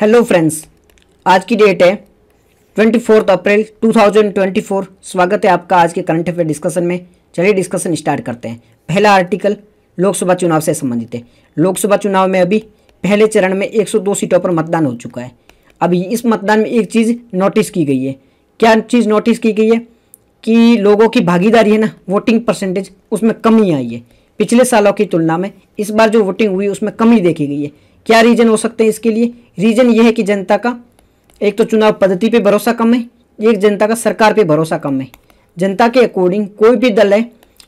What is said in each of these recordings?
hello friends आज की date है ट्वेंटी फोर्थ अप्रैल 2024 स्वागत है आपका आज के करंट अफेयर डिस्कशन में चलिए डिस्कशन स्टार्ट करते हैं पहला आर्टिकल लोकसभा चुनाव से संबंधित है लोकसभा चुनाव में अभी पहले चरण में 102 सीटों पर मतदान हो चुका है अभी इस मतदान में एक चीज़ नोटिस की गई है क्या चीज़ नोटिस की गई है कि लोगों की भागीदारी है ना वोटिंग परसेंटेज उसमें कमी आई है पिछले सालों की तुलना में इस बार जो वोटिंग हुई उसमें कमी देखी गई है क्या रीज़न हो सकते हैं इसके लिए रीज़न ये है कि जनता का एक तो चुनाव पद्धति पे भरोसा कम है एक जनता का सरकार पे भरोसा कम है जनता के अकॉर्डिंग कोई भी दल है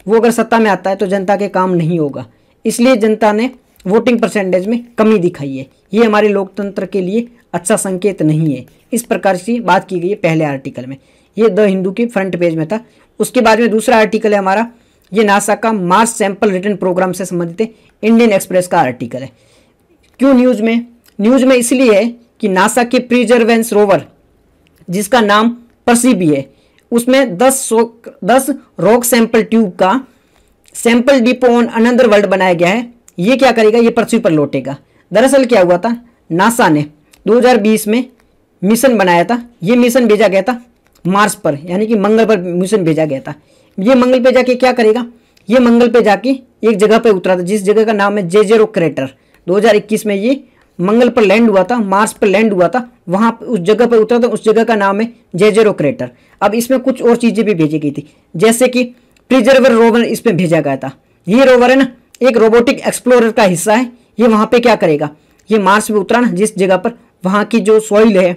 वो अगर सत्ता में आता है तो जनता के काम नहीं होगा इसलिए जनता ने वोटिंग परसेंटेज में कमी दिखाई है ये हमारे लोकतंत्र के लिए अच्छा संकेत नहीं है इस प्रकार से बात की गई है पहले आर्टिकल में ये द हिंदू के फ्रंट पेज में था उसके बाद में दूसरा आर्टिकल है हमारा ये नासा का मार्स सैंपल रिटर्न प्रोग्राम से संबंधित है इंडियन एक्सप्रेस का आर्टिकल है क्यों न्यूज़ में न्यूज़ में इसलिए है कि नासा के प्रिजर्वेंस रोवर जिसका नाम भी है उसमें दस दस रॉक सैंपल ट्यूब का sample depot on another world बनाया गया है ये क्या करेगा ये पृथ्वी पर लौटेगा दरअसल क्या हुआ था नासा ने 2020 में मिशन बनाया था ये मिशन भेजा गया था मार्स पर यानी कि मंगल पर मिशन भेजा गया था ये मंगल पे जाके क्या करेगा ये मंगल पे जाके एक जगह पे उतरा था जिस जगह का नाम है जेजेरो क्रेटर 2021 में ये मंगल पर लैंड हुआ था मार्स पर लैंड हुआ था वहाँ उस जगह पर उतरा था उस जगह का नाम है जेजेरो क्रेटर अब इसमें कुछ और चीज़ें भी भेजी गई थी जैसे कि प्रिजर्वर रोवर इसमें भेजा गया था ये रोवर है ना एक रोबोटिक एक्सप्लोरर का हिस्सा है ये वहाँ पे क्या करेगा ये मार्स पर उतरा ना जिस जगह पर वहाँ की जो सॉइल है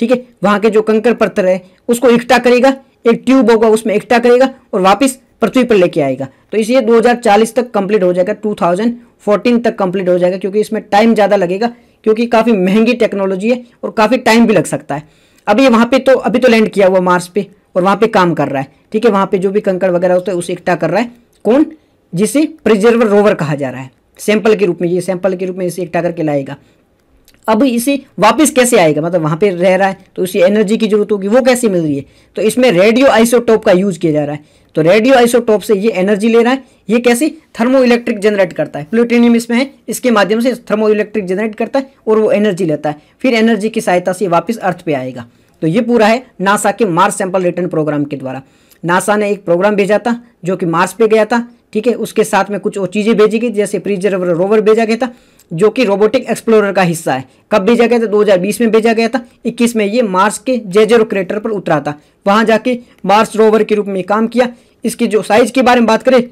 ठीक है वहाँ के जो कंकर पत्थर है उसको इकट्ठा करेगा एक ट्यूब होगा उसमें इकट्ठा करेगा और वापस पृथ्वी पर लेके आएगा तो इसलिए 2040 तक कंप्लीट हो जाएगा 2000 फोर्टीन तक कंप्लीट हो जाएगा क्योंकि इसमें टाइम ज़्यादा लगेगा क्योंकि काफ़ी महंगी टेक्नोलॉजी है और काफ़ी टाइम भी लग सकता है अभी वहाँ पे तो अभी तो लैंड किया हुआ मार्स पे और वहाँ पे काम कर रहा है ठीक है वहाँ पे जो भी कंकड़ वगैरह होता है उसे इकट्ठा कर रहा है कौन जिसे प्रिजर्वर रोवर कहा जा रहा है सैंपल के रूप में ये सैंपल के रूप में इसे इकट्ठा करके लाएगा अब इसी वापस कैसे आएगा मतलब वहां पे रह रहा है तो उसी एनर्जी की जरूरत होगी वो कैसे मिल रही है तो इसमें रेडियो आइसोटोप का यूज किया जा रहा है तो रेडियो आइसोटोप से ये एनर्जी ले रहा है ये कैसे थर्मो इलेक्ट्रिक जनरेट करता है प्लूटेनियम इसमें है इसके माध्यम से थर्मो इलेक्ट्रिक जनरेट करता है और वो एनर्जी लेता है फिर एनर्जी की सहायता से वापिस अर्थ पे आएगा तो ये पूरा है नासा के मार्स सैंपल रिटर्न प्रोग्राम के द्वारा नासा ने एक प्रोग्राम भेजा था जो कि मार्स पे गया था ठीक है उसके साथ में कुछ और चीज़ें भेजी गई जैसे प्रिजर्वर रोवर भेजा गया था जो कि रोबोटिक एक्सप्लोरर का हिस्सा है कब भेजा गया था 2020 में भेजा गया था 21 में ये मार्स के जेजेरो क्रेटर पर उतरा था वहां जाके मार्स रोवर के रूप में काम किया इसकी जो साइज के बारे में बात करें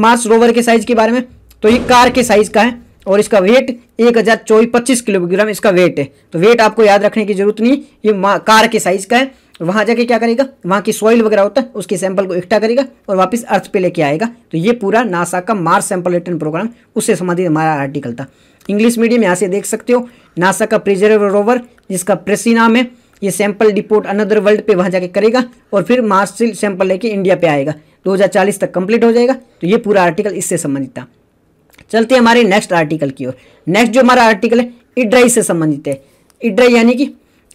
मार्स रोवर के साइज के बारे में तो ये कार के साइज का है और इसका वेट एक हज़ार चौबीस पच्चीस किलोग्राम इसका वेट है तो वेट आपको याद रखने की जरूरत नहीं ये कार के साइज का है वहाँ जाके क्या करेगा वहाँ की सॉइल वगैरह होता है उसके सैंपल को इकट्ठा करेगा और वापस अर्थ पे लेके आएगा तो ये पूरा नासा का मार्स सैंपल रिटर्न प्रोग्राम उससे संबंधित हमारा आर्टिकल था इंग्लिश मीडियम यहाँ से देख सकते हो नासा का प्रिजर्व रोवर जिसका प्रेसी नाम है ये सैंपल डिपोर्ट अनदर वर्ल्ड पर वहाँ जाके करेगा और फिर मार्स से सैंपल लेके इंडिया पर आएगा दो तक कंप्लीट हो जाएगा तो ये पूरा आर्टिकल इससे संबंधित था चलते हमारे नेक्स्ट आर्टिकल की ओर नेक्स्ट जो हमारा आर्टिकल है इड्राई से संबंधित है इड्राई यानी कि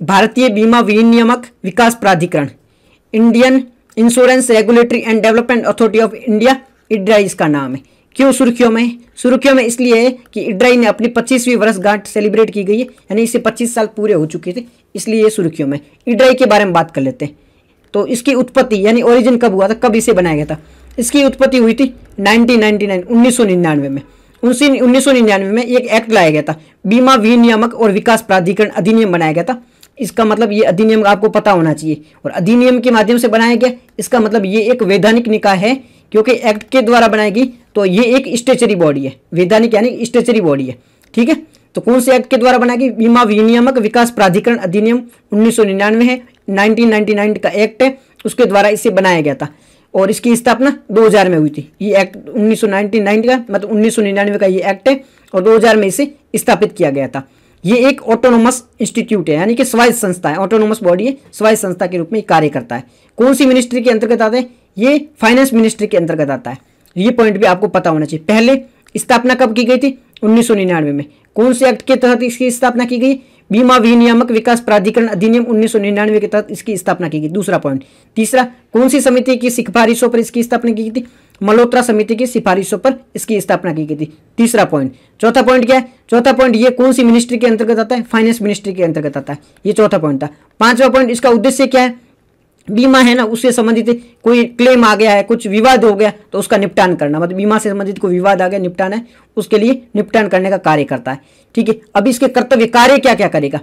भारतीय बीमा विनियामक विकास प्राधिकरण Indian insurance regulatory and development authority of India इड्राई इसका नाम है क्यों सुर्खियों में सुर्खियों में इसलिए है कि इड्राई ने अपनी पच्चीसवीं वर्षगांठ सेलिब्रेट की गई है यानी इसे पच्चीस साल पूरे हो चुके थे इसलिए ये सुर्खियों में इड्राई के बारे में बात कर लेते हैं तो इसकी उत्पत्ति यानी ओरिजिन कब हुआ था कब इसे बनाया गया था इसकी उत्पत्ति हुई थी नाइनटीन 1999 में उन्नीस में एक एक्ट लाया गया था बीमा विनियामक और विकास प्राधिकरण अधिनियम बनाया गया था इसका मतलब ये अधिनियम आपको पता होना चाहिए और अधिनियम के माध्यम से बनाया गया इसका मतलब ये एक वैधानिक निकाय है क्योंकि एक्ट के द्वारा बनाएगी तो ये एक स्टेचरी बॉडी है वैधानिक यानी स्टेचरी बॉडी है ठीक है तो कौन से एक्ट के द्वारा बनाएगी बीमा विनियामक विकास प्राधिकरण अधिनियम उन्नीस है नाइनटीन का एक्ट है उसके द्वारा इसे बनाया गया था और इसकी स्थापना 2000 में हुई थी ये एक्ट उन्नीस का मतलब उन्नीस का ये एक्ट है और 2000 में इसे स्थापित किया गया था ये एक ऑटोनोमस इंस्टीट्यूट है यानी कि स्वायत्त संस्था है ऑटोनोमस बॉडी है स्वायत्त संस्था के रूप में कार्य करता है कौन सी मिनिस्ट्री के अंतर्गत आते हैं ये फाइनेंस मिनिस्ट्री के अंतर्गत आता है ये पॉइंट भी आपको पता होना चाहिए पहले स्थापना कब की गई थी उन्नीस में कौन से एक्ट के तहत इसकी स्थापना की गई बीमा विनियामक विकास प्राधिकरण अधिनियम उन्नीस के तहत इसकी स्थापना की गई दूसरा पॉइंट तीसरा कौन सी समिति की सिफारिशों पर इसकी स्थापना की गई थी मल्होत्रा समिति की सिफारिशों पर इसकी स्थापना की गई थी तीसरा पॉइंट चौथा पॉइंट क्या है चौथा पॉइंट ये कौन सी मिनिस्ट्री के अंतर्गत आता है फाइनेंस मिनिस्ट्री के अंतर्गत आता है ये चौथा पॉइंट था पांचवा पॉइंट इसका उद्देश्य क्या है बीमा है ना उससे संबंधित कोई क्लेम आ गया है कुछ विवाद हो गया तो उसका निपटान करना मतलब बीमा से संबंधित कोई विवाद आ गया निपटान है उसके लिए निपटान करने का कार्य करता है ठीक है अब इसके कर्तव्य कार्य क्या क्या करेगा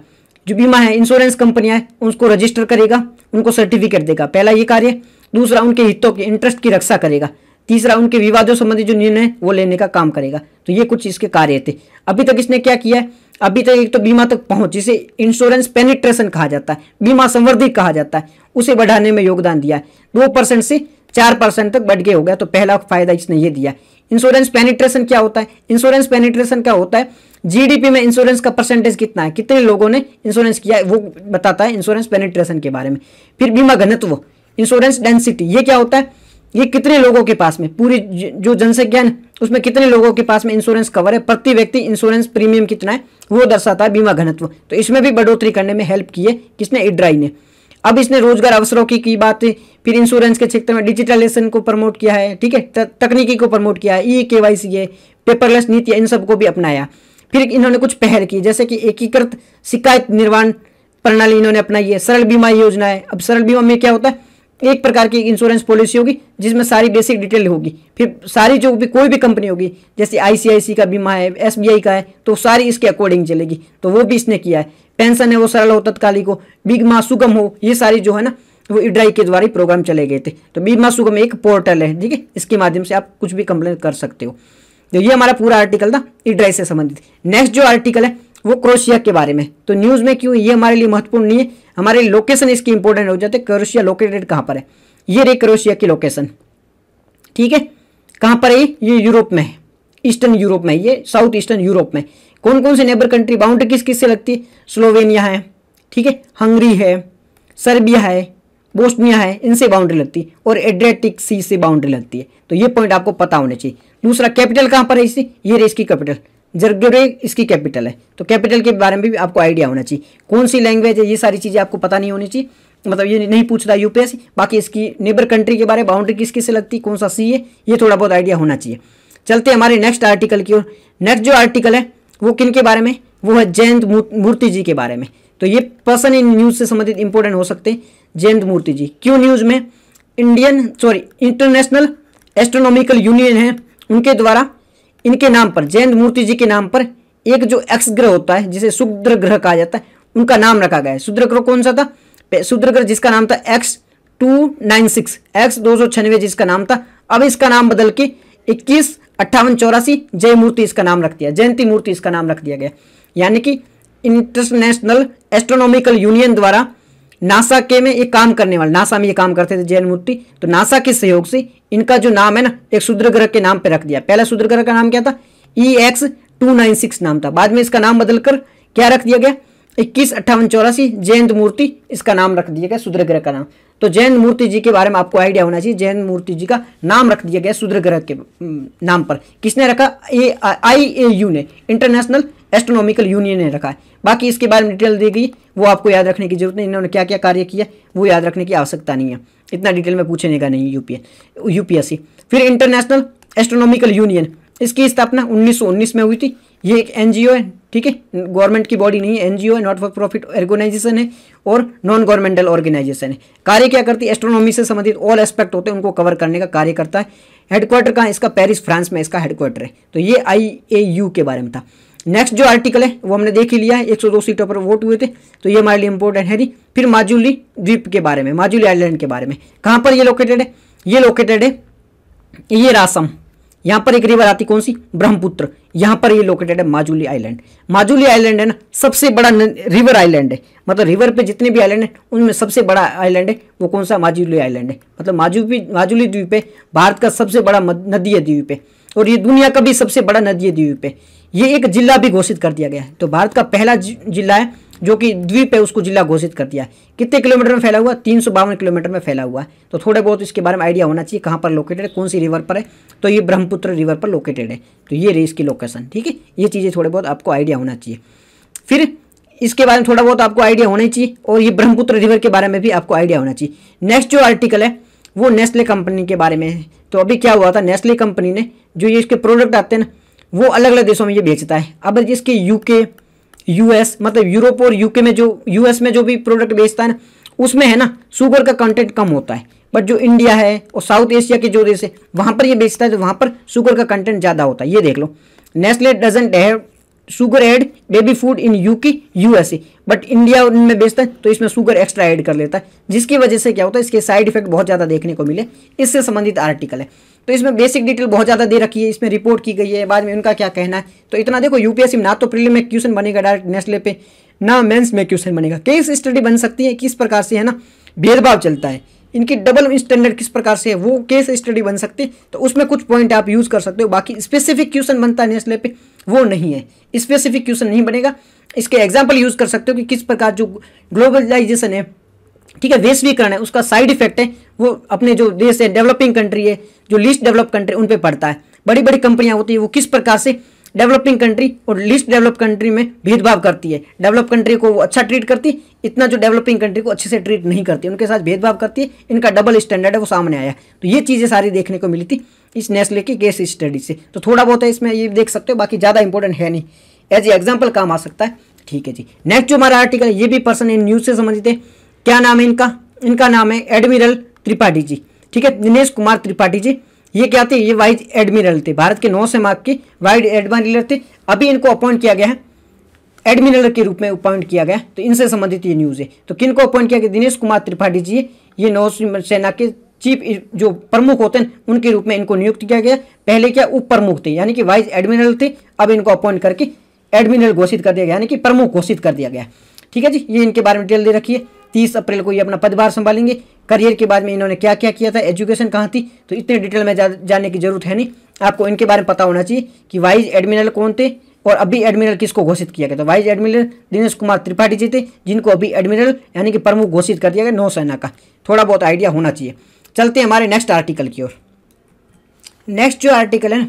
जो बीमा है इंश्योरेंस कंपनियां हैं उसको रजिस्टर करेगा उनको सर्टिफिकेट देगा पहला ये कार्य दूसरा उनके हितों के इंटरेस्ट की रक्षा करेगा तीसरा उनके विवादों संबंधी जो निर्णय वो लेने का काम करेगा तो ये कुछ इसके कार्य थे अभी तक इसने क्या किया है अभी तक एक तो बीमा तक पहुंच जिसे इंश्योरेंस पेनिट्रेशन कहा जाता है बीमा संवर्धित कहा जाता है उसे बढ़ाने में योगदान दिया है दो परसेंट से चार परसेंट तक बढ़ गया हो गया तो पहला फायदा इसने ये दिया इंश्योरेंस पेनिट्रेशन क्या होता है इंश्योरेंस पेनिट्रेशन क्या होता है जीडीपी में इंश्योरेंस का परसेंटेज कितना है कितने लोगों ने इंश्योरेंस किया है वो बताता है इंश्योरेंस पेनिट्रेशन के बारे में फिर बीमा घनत्व इंश्योरेंस डेंसिटी ये क्या होता है ये कितने लोगों के पास में पूरी जो जनसंख्या है उसमें कितने लोगों के पास में इंश्योरेंस कवर है प्रति व्यक्ति इंश्योरेंस प्रीमियम कितना है वो दर्शाता है बीमा घनत्व तो इसमें भी बढ़ोतरी करने में हेल्प की है किसने इड्राई ने अब इसने रोजगार अवसरों की की बात फिर इंश्योरेंस के क्षेत्र में डिजिटलाइजेशन को प्रमोट किया है ठीक है तकनीकी को प्रमोट किया है ई के वाई सी है पेपरलेस नीति इन सबको भी अपनाया फिर इन्होंने कुछ पहल की जैसे कि एकीकृत शिकायत निर्माण प्रणाली इन्होंने अपनाई है सरल बीमा योजना है अब सरल बीमा में क्या होता है एक प्रकार की इंश्योरेंस पॉलिसी होगी जिसमें सारी बेसिक डिटेल होगी फिर सारी जो भी कोई भी कंपनी होगी जैसे आईसीआईसी का बीमा है एसबीआई का है तो सारी इसके अकॉर्डिंग चलेगी तो वो भी इसने किया है पेंशन है वो सरल हो तत्कालिक हो बीमा सुगम हो ये सारी जो है ना वो इड्राई e के द्वारा प्रोग्राम चले गए थे तो बीमा सुगम एक पोर्टल है ठीक है इसके माध्यम से आप कुछ भी कंप्लेन कर सकते हो तो ये हमारा पूरा आर्टिकल था इड्राई e से संबंधित नेक्स्ट जो आर्टिकल है वो क्रोशिया के बारे में तो न्यूज़ में क्यों ये हमारे लिए महत्वपूर्ण नहीं है हमारे लोकेशन इसकी इंपॉर्टेंट हो जाते क्रोशिया लोकेटेड कहाँ पर है ये रे क्रोशिया की लोकेशन ठीक है कहाँ पर है ये यूरोप में है ईस्टर्न यूरोप में ये साउथ ईस्टर्न यूरोप में कौन कौन से नेबर कंट्री बाउंड्री किस किस से लगती है स्लोवेनिया है ठीक है हंगरी है सर्बिया है बोस्निया है इनसे बाउंड्री लगती है और एड्रेटिक सी से बाउंड्री लगती है तो ये पॉइंट आपको पता होना चाहिए दूसरा कैपिटल कहाँ पर है इसी ये रे इसकी कैपिटल जरगरे इसकी कैपिटल है तो कैपिटल के बारे में भी आपको आइडिया होना चाहिए कौन सी लैंग्वेज है ये सारी चीज़ें आपको पता नहीं होनी चाहिए मतलब ये नहीं पूछ रहा यूपीएससी बाकी इसकी नेबर कंट्री के बारे में बाउंड्री किस किस से लगती है कौन सा सी है ये थोड़ा बहुत आइडिया होना चाहिए चलते हमारे नेक्स्ट आर्टिकल की ओर नेक्स्ट जो आर्टिकल है वो किन के बारे में वो है जयंत मूर्ति जी के बारे में तो ये पर्सन इन न्यूज़ से संबंधित इंपॉर्टेंट हो सकते हैं जयंत मूर्ति जी क्यों न्यूज़ में Indian sorry international astronomical union है उनके द्वारा इनके नाम पर जयंत मूर्ति जी के नाम पर एक जो एक्स ग्रह होता है जिसे शुद्र ग्रह कहा जाता है उनका नाम रखा गया है शुद्र ग्रह कौन सा था शुद्र ग्रह जिसका नाम था X two nine six X दो सौ छियानवे जिसका नाम था अब इसका नाम बदल के इक्कीस अट्ठावन चौरासी जय मूर्ति इसका नाम रख दिया जयंती मूर्ति इसका नाम रख दिया गया यानी कि इंटरनेशनल एस्ट्रोनॉमिकल यूनियन द्वारा नासा के में एक काम करने वाले नासा में ये काम करते थे जैन मूर्ति तो नासा के सहयोग से इनका जो नाम है ना एक शुद्र ग्रह के नाम पर रख दिया पहला शुद्र ग्रह का नाम क्या था E X two nine six नाम था बाद में इसका नाम बदलकर क्या रख दिया गया इक्कीस अट्ठावन चौरासी जयंत मूर्ति इसका नाम रख दिया गया शुद्र ग्रह का नाम तो जैन मूर्ति जी के बारे में आपको आइडिया होना चाहिए जैन मूर्ति जी का नाम रख दिया गया शुद्र ग्रह के नाम पर किसने रखा ए आई ए यू ने इंटरनेशनल एस्ट्रोनॉमिकल यूनियन ने रखा है बाकी इसके बारे में डिटेल दी गई वो आपको याद रखने की जरूरत नहीं इन्होंने क्या क्या कार्य किया वो याद रखने की आवश्यकता नहीं है इतना डिटेल में पूछने का नहीं यूपीए यूपीएससी फिर इंटरनेशनल एस्ट्रोनॉमिकल यूनियन इसकी स्थापना उन्नीस में हुई थी ये एक एनजीओ है ठीक है गवर्नमेंट की बॉडी नहीं है एनजीओ है नॉट फॉर प्रॉफिट ऑर्गेनाइजेशन है और नॉन गवर्नमेंटल ऑर्गेनाइजेशन है कार्य क्या करती है एस्ट्रोनॉमी से संबंधित ऑल एस्पेक्ट होते हैं उनको कवर करने का कार्य करता है हेडक्वार्टर कहाँ इसका पेरिस फ्रांस में इसका हेडक्वार्टर है तो ये आई ए यू के बारे में था नेक्स्ट जो आर्टिकल है वो हमने देख ही लिया है एक सौ दो सीटों पर वोट हुए थे तो ये हमारे लिए इंपॉर्टेंट है जी फिर माजुली द्वीप के बारे में माजुली आइलैंड के बारे में कहाँ पर ये लोकेटेड है ये लोकेटेड है ये रासम यहां पर एक रिवर आती कौन सी ब्रह्मपुत्र यहां पर ये लोकेटेड है माजुली आइलैंड माजुली आइलैंड है ना सबसे बड़ा रिवर आइलैंड है मतलब रिवर पे जितने भी आइलैंड है उनमें सबसे बड़ा आइलैंड है वो कौन सा माजुली आइलैंड है मतलब माजुली माजुली द्वीप है भारत का सबसे बड़ा नदीय द्वीप है और ये दुनिया का भी सबसे बड़ा नदीय द्वीप है ये एक जिला भी घोषित कर दिया गया है तो भारत का पहला जिला है जो कि द्वीप है उसको जिला घोषित कर दिया कितने किलोमीटर में फैला हुआ तीन किलोमीटर में फैला हुआ है तो थोड़े बहुत इसके बारे में आइडिया होना चाहिए कहाँ पर लोकेटेड है कौन सी रिवर पर है तो ये ब्रह्मपुत्र रिवर पर लोकेटेड है तो ये रही इसकी लोकेशन ठीक है ये चीज़ें थोड़े बहुत आपको आइडिया होना चाहिए फिर इसके बारे में थोड़ा बहुत आपको आइडिया होना चाहिए और ये ब्रह्मपुत्र रिवर के बारे में भी आपको आइडिया होना चाहिए नेक्स्ट जो आर्टिकल है वो नेस्ले कंपनी के बारे में है तो अभी क्या हुआ था नेस्ले कंपनी ने जो ये इसके प्रोडक्ट आते हैं ना वो अलग अलग देशों में ये बेचता है अब इसके यूके यूएस मतलब यूरोप और यूके में जो यूएस में जो भी प्रोडक्ट बेचता है ना उसमें है ना शुगर का कंटेंट कम होता है बट जो इंडिया है और साउथ एशिया के जो देश है वहाँ पर ये बेचता है तो वहाँ पर शुगर का कंटेंट ज़्यादा होता है ये देख लो Nestle doesn't have sugar add baby food in U K USA but India उनमें बेचता है तो इसमें शुगर एक्स्ट्रा ऐड कर लेता है जिसकी वजह से क्या होता है इसके साइड इफेक्ट बहुत ज़्यादा देखने को मिले इससे संबंधित आर्टिकल है तो इसमें बेसिक डिटेल बहुत ज़्यादा दे रखी है इसमें रिपोर्ट की गई है बाद में उनका क्या कहना है तो इतना देखो यूपीएससी में ना तो प्रीलिम में क्वेश्चन बनेगा डायरेक्ट नेस्ले पे ना मेंस में क्वेश्चन बनेगा केस स्टडी बन सकती है किस प्रकार से है ना भेदभाव चलता है इनकी डबल स्टैंडर्ड किस प्रकार से है वो केस स्टडी बन सकती है तो उसमें कुछ पॉइंट आप यूज़ कर सकते हो बाकी स्पेसिफिक क्वेश्चन बनता है नेस्ले पे वो नहीं है स्पेसिफिक क्वेश्चन नहीं बनेगा इसके एग्जाम्पल यूज़ कर सकते हो कि किस प्रकार जो ग्लोबलाइजेशन है ठीक है वैश्वीकरण है उसका साइड इफेक्ट है वो अपने जो देश है डेवलपिंग कंट्री है जो लीस्ट डेवलप कंट्री उन पर पड़ता है बड़ी बड़ी कंपनियां होती है वो किस प्रकार से डेवलपिंग कंट्री और लीस्ट डेवलप कंट्री में भेदभाव करती है डेवलप कंट्री को वो अच्छा ट्रीट करती इतना जो डेवलपिंग कंट्री को अच्छे से ट्रीट नहीं करती उनके साथ भेदभाव करती है इनका डबल स्टैंडर्ड है वो सामने आया तो ये चीज़ें सारी देखने को मिली थी इस नेस्ले की केस स्टडी से तो थोड़ा बहुत है इसमें ये देख सकते हो बाकी ज़्यादा इंपॉर्टेंट है नहीं एज ए एग्जाम्पल काम आ सकता है ठीक है जी नेक्स्ट जो हमारा आर्टिकल ये भी पर्सन इन न्यूज़ से संबंधित है क्या नाम है इनका इनका नाम है एडमिरल त्रिपाठी जी ठीक है दिनेश कुमार त्रिपाठी जी ये क्या थे ये वाइस एडमिरल थे भारत के नौसेना के वाइड एडमिरल थे अभी इनको अपॉइंट किया गया है एडमिरल के रूप में अपॉइंट किया गया तो इनसे संबंधित ये न्यूज़ है तो किन को अपॉइंट किया गया दिनेश कुमार त्रिपाठी जी ये नौसेना के चीफ जो प्रमुख होते हैं उनके रूप में इनको नियुक्त किया गया पहले क्या उप प्रमुख थे यानी कि वाइस एडमिरल थे अब इनको अपॉइंट करके एडमिरल घोषित कर दिया गया यानी कि प्रमुख घोषित कर दिया गया ठीक है जी ये इनके बारे में डिटेल दे रखिए तीस अप्रैल को ये अपना पदभार संभालेंगे करियर के बाद में इन्होंने क्या क्या किया था एजुकेशन कहाँ थी तो इतने डिटेल में जा, जाने की जरूरत है नहीं आपको इनके बारे में पता होना चाहिए कि वाइस एडमिरल कौन थे और अभी एडमिरल किसको घोषित किया गया था वाइस एडमिरल दिनेश कुमार त्रिपाठी जी थे जिनको अभी एडमिरल यानी कि प्रमुख घोषित कर दिया गया नौसेना का थोड़ा बहुत आइडिया होना चाहिए चलते हैं हमारे नेक्स्ट आर्टिकल की ओर नेक्स्ट जो आर्टिकल है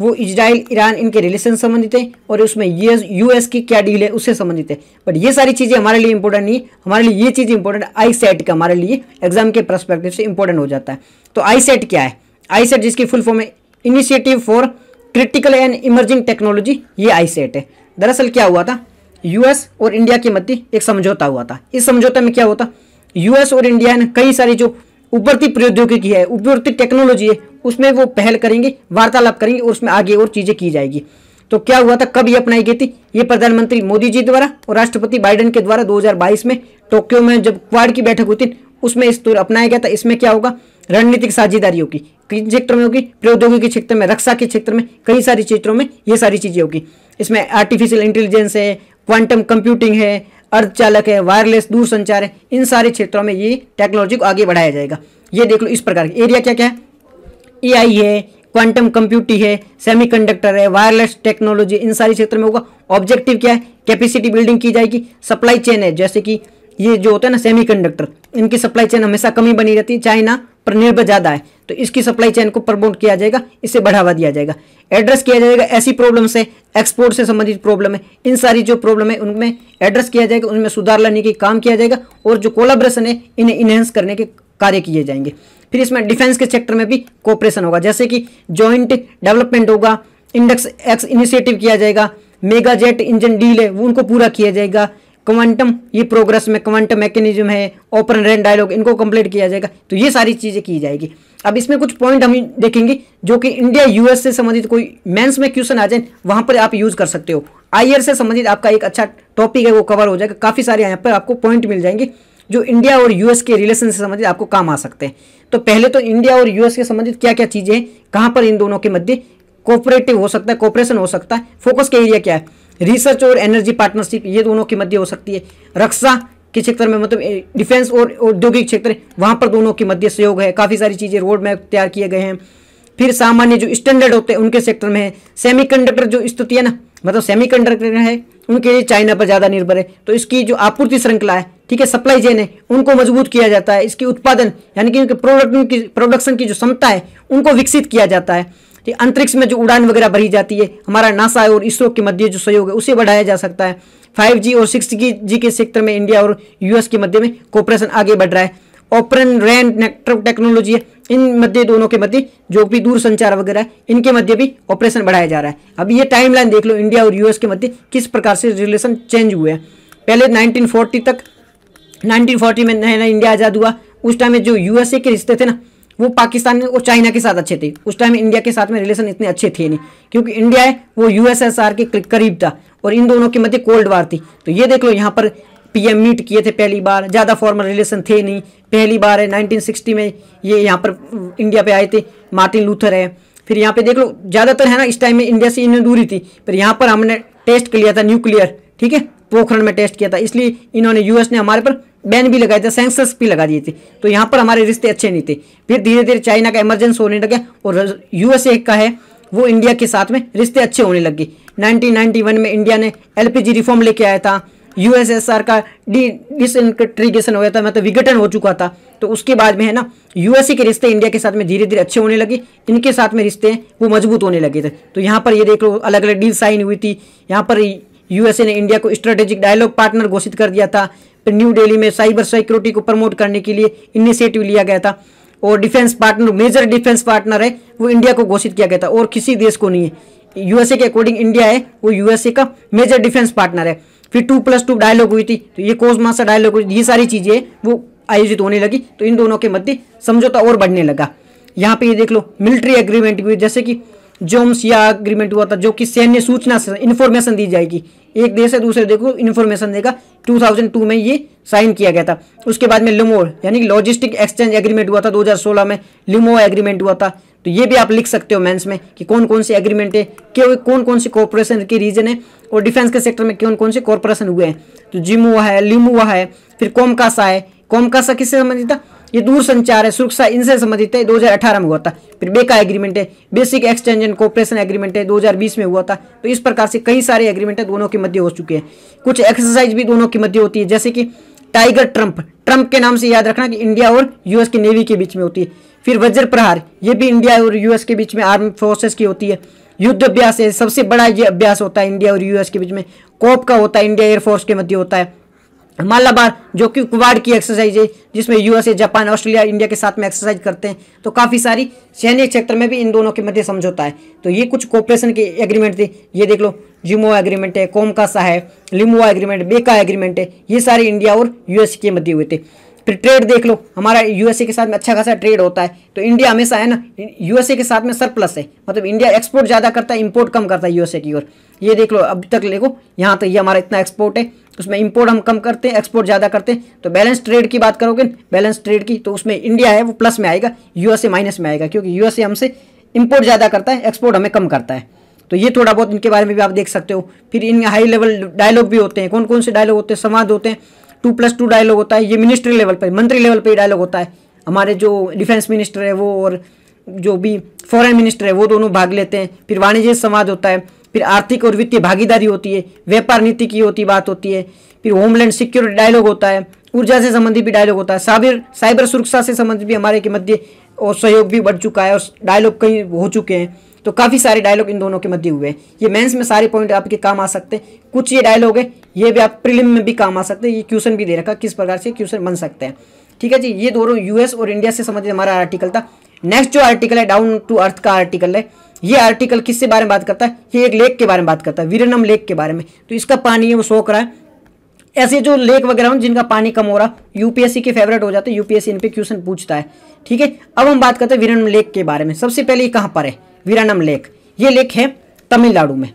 वो इजराइल ईरान इनके रिलेशन संबंधित है और उसमें ये यूएस की क्या डील है उससे संबंधित है बट ये सारी चीज़ें हमारे लिए इंपॉर्टेंट नहीं है हमारे लिए ये चीज़ इंपॉर्टेंट आई सेट का हमारे लिए एग्जाम के परस्पेक्टिव से इंपॉर्टेंट हो जाता है तो आई सेट क्या है आई सेट जिसकी फुल फॉर्म है initiative for critical and emerging technology ये आई सेट है दरअसल क्या हुआ था यूएस और इंडिया के मध्य एक समझौता हुआ था इस समझौते में क्या होता यूएस और इंडिया ने कई सारी जो उभरती प्रौद्योगिकी है उभरती टेक्नोलॉजी है उसमें वो पहल करेंगे वार्तालाप करेंगे और उसमें आगे और चीज़ें की जाएगी तो क्या हुआ था कब ये अपनाई गई थी ये प्रधानमंत्री मोदी जी द्वारा और राष्ट्रपति बाइडन के द्वारा 2022 में टोक्यो में जब क्वाड की बैठक हुई थी उसमें इस तौर अपनाया गया था इसमें क्या होगा रणनीतिक साझेदारी होगी किन क्षेत्रों में होगी प्रौद्योगिकी क्षेत्र में रक्षा के क्षेत्र में कई सारी क्षेत्रों में ये सारी चीज़ें होगी इसमें आर्टिफिशियल इंटेलिजेंस है क्वांटम कंप्यूटिंग है अर्धचालक है वायरलेस दूरसंचार है इन सारे क्षेत्रों में ये टेक्नोलॉजी को आगे बढ़ाया जाएगा ये देख लो इस प्रकार के एरिया क्या क्या है एआई है क्वांटम कंप्यूटिंग है सेमीकंडक्टर है वायरलेस टेक्नोलॉजी इन सारी क्षेत्र में होगा ऑब्जेक्टिव क्या है कैपेसिटी बिल्डिंग की जाएगी सप्लाई चेन है जैसे कि ये जो होते हैं ना कंडक्टर इनकी सप्लाई चेन हमेशा कमी बनी रहती है चाइना पर निर्भर ज़्यादा है तो इसकी सप्लाई चेन को प्रमोट किया जाएगा इसे बढ़ावा दिया जाएगा एड्रेस किया जाएगा ऐसी प्रॉब्लम से एक्सपोर्ट से संबंधित प्रॉब्लम है इन सारी जो प्रॉब्लम है उनमें एड्रेस किया जाएगा उनमें सुधार लाने के काम किया जाएगा और जो कोलाब्रेशन है इन्हें इन्हेंस करने के कार्य किए जाएंगे फिर इसमें डिफेंस के सेक्टर में भी कोऑपरेशन होगा जैसे कि जॉइंट डेवलपमेंट होगा इंडक्स एक्स इनिशिएटिव किया जाएगा मेगा जेट इंजन डील है वो उनको पूरा किया जाएगा क्वांटम ये प्रोग्रेस में क्वांटम मैकेनिज्म है ओपन रेन डायलॉग इनको कंप्लीट किया जाएगा तो ये सारी चीज़ें की जाएगी अब इसमें कुछ पॉइंट हम देखेंगे जो कि इंडिया यूएस से संबंधित कोई मेंस में क्वेश्चन आ जाए वहाँ पर आप यूज़ कर सकते हो आई से संबंधित आपका एक अच्छा टॉपिक है वो कवर हो जाएगा काफ़ी सारे यहाँ पर आपको पॉइंट मिल जाएंगे जो इंडिया और यूएस के रिलेशन से संबंधित आपको काम आ सकते हैं तो पहले तो इंडिया और यूएस के संबंधित क्या क्या चीज़ें हैं कहाँ पर इन दोनों के मध्य कोऑपरेटिव हो सकता है कोऑपरेशन हो सकता है फोकस के एरिया क्या है रिसर्च और एनर्जी पार्टनरशिप ये दोनों के मध्य हो सकती है रक्षा के क्षेत्र में मतलब डिफेंस और औद्योगिक क्षेत्र वहाँ पर दोनों के मध्य सहयोग है काफ़ी सारी चीज़ें रोड मैप तैयार किए गए हैं फिर सामान्य जो स्टैंडर्ड होते हैं उनके सेक्टर में है सेमीकंडक्टर जो स्थिति है ना मतलब सेमीकंडक्टर है उनके लिए चाइना पर ज़्यादा निर्भर है तो इसकी जो आपूर्ति श्रृंखला है ठीक है सप्लाई चेन है उनको मजबूत किया जाता है इसकी उत्पादन यानी कि उनके प्रोडक्ट की प्रोडक्शन की जो क्षमता है उनको विकसित किया जाता है ठीक अंतरिक्ष में जो उड़ान वगैरह भरी जाती है हमारा नासा और इसरो के मध्य जो सहयोग है उसे बढ़ाया जा सकता है फाइव जी और सिक्स जी के सेक्टर में इंडिया और यूएस के मध्य में कोऑपरेशन आगे बढ़ रहा है ओपरन रैन नेटवर्क टेक्नोलॉजी है इन मध्य दोनों के मध्य जो भी दूर संचार वगैरह है इनके मध्य भी ऑपरेशन बढ़ाया जा रहा है अब ये टाइमलाइन देख लो इंडिया और यूएस के मध्य किस प्रकार से रिलेशन चेंज हुए हैं पहले 1940 तक 1940 में नया नया इंडिया आज़ाद हुआ उस टाइम में जो यूएसए के रिश्ते थे ना वो पाकिस्तान और चाइना के साथ अच्छे थे उस टाइम इंडिया के साथ में रिलेशन इतने अच्छे थे नहीं क्योंकि इंडिया है वो यूएसएसआर के करीब था और इन दोनों के मध्य कोल्ड वार थी तो ये देख लो यहाँ पर पीएम मीट किए थे पहली बार ज़्यादा फॉर्मल रिलेशन थे नहीं पहली बार है 1960 में ये यहाँ पर इंडिया पे आए थे मार्टिन लूथर है फिर यहाँ पे देख लो ज़्यादातर है ना इस टाइम में इंडिया से इन्हें दूरी थी पर यहाँ पर हमने टेस्ट लिया था न्यूक्लियर ठीक है पोखरण में टेस्ट किया था इसलिए इन्होंने यूएस ने हमारे पर बैन भी लगाए थे सेंसर्स भी लगा दिए थे तो यहाँ पर हमारे रिश्ते अच्छे नहीं थे फिर धीरे धीरे चाइना का इमरजेंस होने लगा और यूएसए का है वो इंडिया के साथ में रिश्ते अच्छे होने लग गए 1991 में इंडिया ने एल रिफॉर्म लेके आया था यूएसएसआर का डी डिसइंट्रीगेशन हो गया था मतलब विघटन हो चुका था तो उसके बाद में है ना यूएसए के रिश्ते इंडिया के साथ में धीरे धीरे अच्छे होने लगे इनके साथ में रिश्ते वो मजबूत होने लगे थे तो यहाँ पर ये देख लो अलग अलग डील साइन हुई थी यहाँ पर यूएसए ने इंडिया को स्ट्रेटेजिक डायलॉग पार्टनर घोषित कर दिया था फिर न्यू दिल्ली में साइबर सिक्योरिटी को प्रमोट करने के लिए इनिशिएटिव लिया गया था और defence partner major defence partner है वो इंडिया को घोषित किया गया था और किसी देश को नहीं है यूएसए के अकॉर्डिंग इंडिया है वो यूएसए का मेजर डिफेंस पार्टनर है फिर टू प्लस टू डायलॉग हुई थी तो ये कोज मास्टर डायलॉग हुई ये सारी चीज़ें वो आयोजित होने लगी तो इन दोनों के मध्य समझौता और बढ़ने लगा यहाँ पे ये देख लो मिलिट्री एग्रीमेंट हुई जैसे कि जोम्स या अग्रीमेंट हुआ था जो कि सैन्य सूचना से इन्फॉर्मेशन दी जाएगी एक देश से दूसरे देश को इन्फॉर्मेशन देगा 2002 में ये साइन किया गया था उसके बाद में लुमोर यानी कि लॉजिस्टिक एक्सचेंज एग्रीमेंट हुआ था 2016 में लिमो एग्रीमेंट हुआ था तो ये भी आप लिख सकते हो मेंस में कि कौन कौन से एग्रीमेंट है क्यों कौन कौन से कॉरपोरेशन के रीजन है और डिफेंस के सेक्टर में कौन कौन से कॉरपोरेशन हुए हैं तो जिमुआ है लिमुआ है फिर कोमकासा है कोमकासा किससे संबंधित था ये दूर संचार है सुरक्षा इनसे संबंधित है 2018 में हुआ था फिर बेका एग्रीमेंट है basic exchange and cooperation agreement है 2020 में हुआ था तो इस प्रकार से कई सारे एग्रीमेंट है दोनों के मध्य हो चुके हैं कुछ एक्सरसाइज भी दोनों के मध्य होती है जैसे कि टाइगर ट्रम्प ट्रम्प के नाम से याद रखना कि इंडिया और यूएस की नेवी के बीच में होती है फिर वज्र प्रहार ये भी इंडिया और यूएस के बीच में आर्म फोर्सेस की होती है युद्ध अभ्यास है सबसे बड़ा ये अभ्यास होता है इंडिया और यूएस के बीच में कोप का होता है इंडिया एयरफोर्स के मध्य होता है मालाबार जो कि क्वाड की एक्सरसाइज है जिसमें यूएसए जापान ऑस्ट्रेलिया इंडिया के साथ में एक्सरसाइज करते हैं तो काफ़ी सारी सैन्य क्षेत्र में भी इन दोनों के मध्य समझौता है तो ये कुछ कोऑपरेशन के एग्रीमेंट थे ये देख लो जिमो एग्रीमेंट है कोमकासा है लिमुआ एग्रीमेंट बेका एग्रीमेंट है ये सारे इंडिया और यूएसए के मध्य हुए थे फिर ट्रेड देख लो हमारा यूएसए के साथ में अच्छा खासा ट्रेड होता है तो इंडिया हमेशा है ना यूएसए के साथ में सरप्लस है मतलब इंडिया एक्सपोर्ट ज़्यादा करता है इम्पोर्ट कम करता है यूएसए की ओर ये देख लो अभी तक देखो यहाँ तक तो ये हमारा इतना एक्सपोर्ट है उसमें इंपोर्ट हम कम करते हैं एक्सपोर्ट ज़्यादा करते हैं तो बैलेंस ट्रेड की बात करोगे बैलेंस ट्रेड की तो उसमें इंडिया है वो प्लस में आएगा यूएसए माइनस में आएगा क्योंकि यूएसए हमसे इंपोर्ट ज़्यादा करता है एक्सपोर्ट हमें कम करता है तो ये थोड़ा बहुत इनके बारे में भी आप देख सकते हो फिर इन हाई लेवल डायलॉग भी होते हैं कौन कौन से डायलॉग होते हैं संवाद होते हैं टू प्लस टू डायलॉग होता है ये मिनिस्ट्री लेवल पर मंत्री लेवल पर डायलॉग होता है हमारे जो डिफेंस मिनिस्टर है वो और जो भी फॉरेन मिनिस्टर है वो दोनों भाग लेते हैं फिर वाणिज्य संवाद होता है फिर आर्थिक और वित्तीय भागीदारी होती है व्यापार नीति की होती बात होती है फिर होमलैंड सिक्योरिटी डायलॉग होता है ऊर्जा से संबंधित भी डायलॉग होता है साबिर साइबर सुरक्षा से संबंधित भी हमारे के मध्य और सहयोग भी बढ़ चुका है और डायलॉग कई हो चुके हैं तो काफ़ी सारे डायलॉग इन दोनों के मध्य हुए हैं ये मेंस में सारे पॉइंट आपके काम आ सकते हैं कुछ ये डायलॉग है ये भी आप प्रिलिम में भी काम आ सकते हैं ये क्वेश्चन भी दे रखा किस प्रकार से क्वेश्चन बन सकते हैं ठीक है जी ये दोनों यूएस और इंडिया से संबंधित हमारा आर्टिकल था नेक्स्ट जो आर्टिकल है डाउन टू अर्थ का आर्टिकल है ये आर्टिकल किसके बारे में बात करता है ये एक लेक के बारे में बात करता है वीरनम लेक के बारे में तो इसका पानी है वो सोख रहा है ऐसे जो लेक वगैरह हो जिनका पानी कम हो रहा यूपीएससी के फेवरेट हो जाते हैं यूपीएससी इन पे क्वेश्चन पूछता है ठीक है अब हम बात करते हैं वीरनम लेक के बारे में सबसे पहले ये कहाँ पर है वीरानम लेक ये लेक है तमिलनाडु में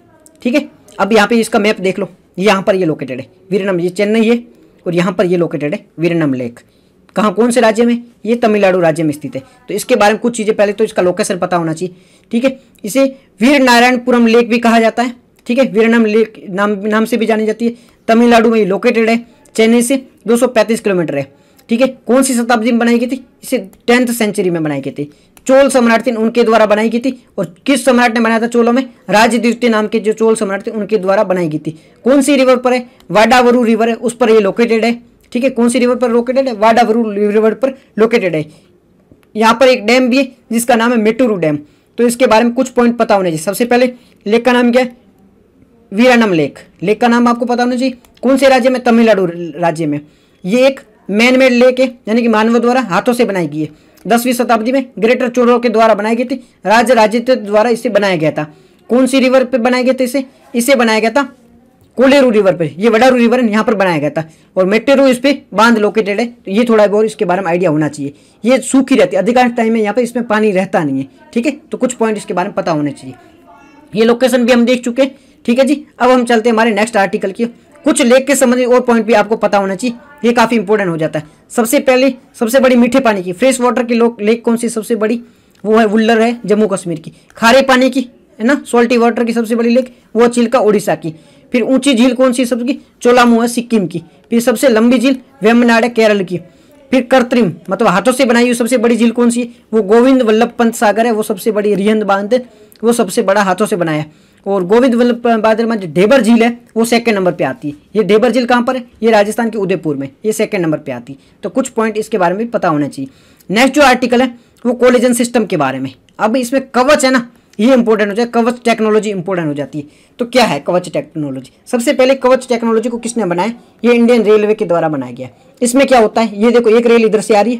ठीक है अब यहाँ पे इसका मैप देख लो यहाँ पर ये लोकेटेड है वीरानम ये चेन्नई है और यहाँ पर ये लोकेटेड है वीरनम लेक कहाँ कौन से राज्य में ये तमिलनाडु राज्य में स्थित है तो इसके बारे में कुछ चीज़ें पहले तो इसका लोकेशन पता होना चाहिए ठीक है इसे वीर नारायणपुरम लेक भी कहा जाता है ठीक है वीरनम लेक नाम नाम से भी जानी जाती है तमिलनाडु में लोकेटेड है चेन्नई से 235 किलोमीटर है ठीक है कौन सी शताब्दी में बनाई गई थी इसे टेंथ सेंचुरी में बनाई गई थी चोल सम्राट थे उनके द्वारा बनाई गई थी और किस सम्राट ने बनाया था चोलों में राजद्वितीय नाम के जो चोल सम्राट थे उनके द्वारा बनाई गई थी कौन सी रिवर पर है वाडावरू रिवर है उस पर ये लोकेटेड है ठीक है कौन सी रिवर पर लोकेटेड है वाडावरू रिवर पर लोकेटेड है यहाँ पर एक डैम भी है जिसका नाम है मेटूरू डैम तो इसके बारे में कुछ पॉइंट पता होने चाहिए सबसे पहले लेक का नाम क्या है वीरानम लेक लेक का नाम आपको पता होना चाहिए कौन से राज्य में तमिलनाडु राज्य में ये एक मैन मेड लेक है यानी कि मानव द्वारा हाथों से बनाई गई है दसवीं शताब्दी में ग्रेटर चोरो के द्वारा बनाई गई थी राज्य राज्य द्वारा इसे बनाया गया था कौन सी रिवर पर बनाया गया था इसे इसे बनाया गया था कोलेरू रिवर पे ये वडारू रिवर यहाँ पर बनाया गया था और मेटेरू इस पर बांध लोकेटेड है तो ये थोड़ा बहुत इसके बारे में आइडिया होना चाहिए ये सूखी रहती है अधिकांश टाइम में यहाँ पर इसमें पानी रहता नहीं है ठीक है तो कुछ पॉइंट इसके बारे में पता होना चाहिए ये लोकेशन भी हम देख चुके हैं ठीक है जी अब हम चलते हैं हमारे नेक्स्ट आर्टिकल की कुछ लेक के संबंधित और पॉइंट भी आपको पता होना चाहिए ये काफ़ी इंपॉर्टेंट हो जाता है सबसे पहले सबसे बड़ी मीठे पानी की फ्रेश वाटर की लेक कौन सी सबसे बड़ी वो है वुल्लर है जम्मू कश्मीर की खारे पानी की है ना सोल्टी वाटर की सबसे बड़ी लेक वो चिल्का उड़ीसा की फिर ऊंची झील कौन सी सबकी चोलामू है सिक्किम की फिर सबसे लंबी झील वेमनाड है केरल की फिर कृत्रिम मतलब हाथों से बनाई हुई सबसे बड़ी झील कौन सी वो गोविंद वल्लभ पंत सागर है वो सबसे बड़ी रिहंद बांध है वो सबसे बड़ा हाथों से बनाया है और गोविंद वल्लभ बाद जो ढेबर झील है वो सेकंड नंबर पे आती है ये ढेबर झील कहाँ पर है ये राजस्थान के उदयपुर में ये सेकंड नंबर पे आती है तो कुछ पॉइंट इसके बारे में पता होना चाहिए नेक्स्ट जो आर्टिकल है वो कोलिजन सिस्टम के बारे में अब इसमें कवच है ना ये इंपॉर्टेंट हो जाए कवच टेक्नोलॉजी इंपॉर्टेंट हो जाती है तो क्या है कवच टेक्नोलॉजी सबसे पहले कवच टेक्नोलॉजी को किसने बनाया ये इंडियन रेलवे के द्वारा बनाया गया इसमें क्या होता है ये देखो एक रेल इधर से आ रही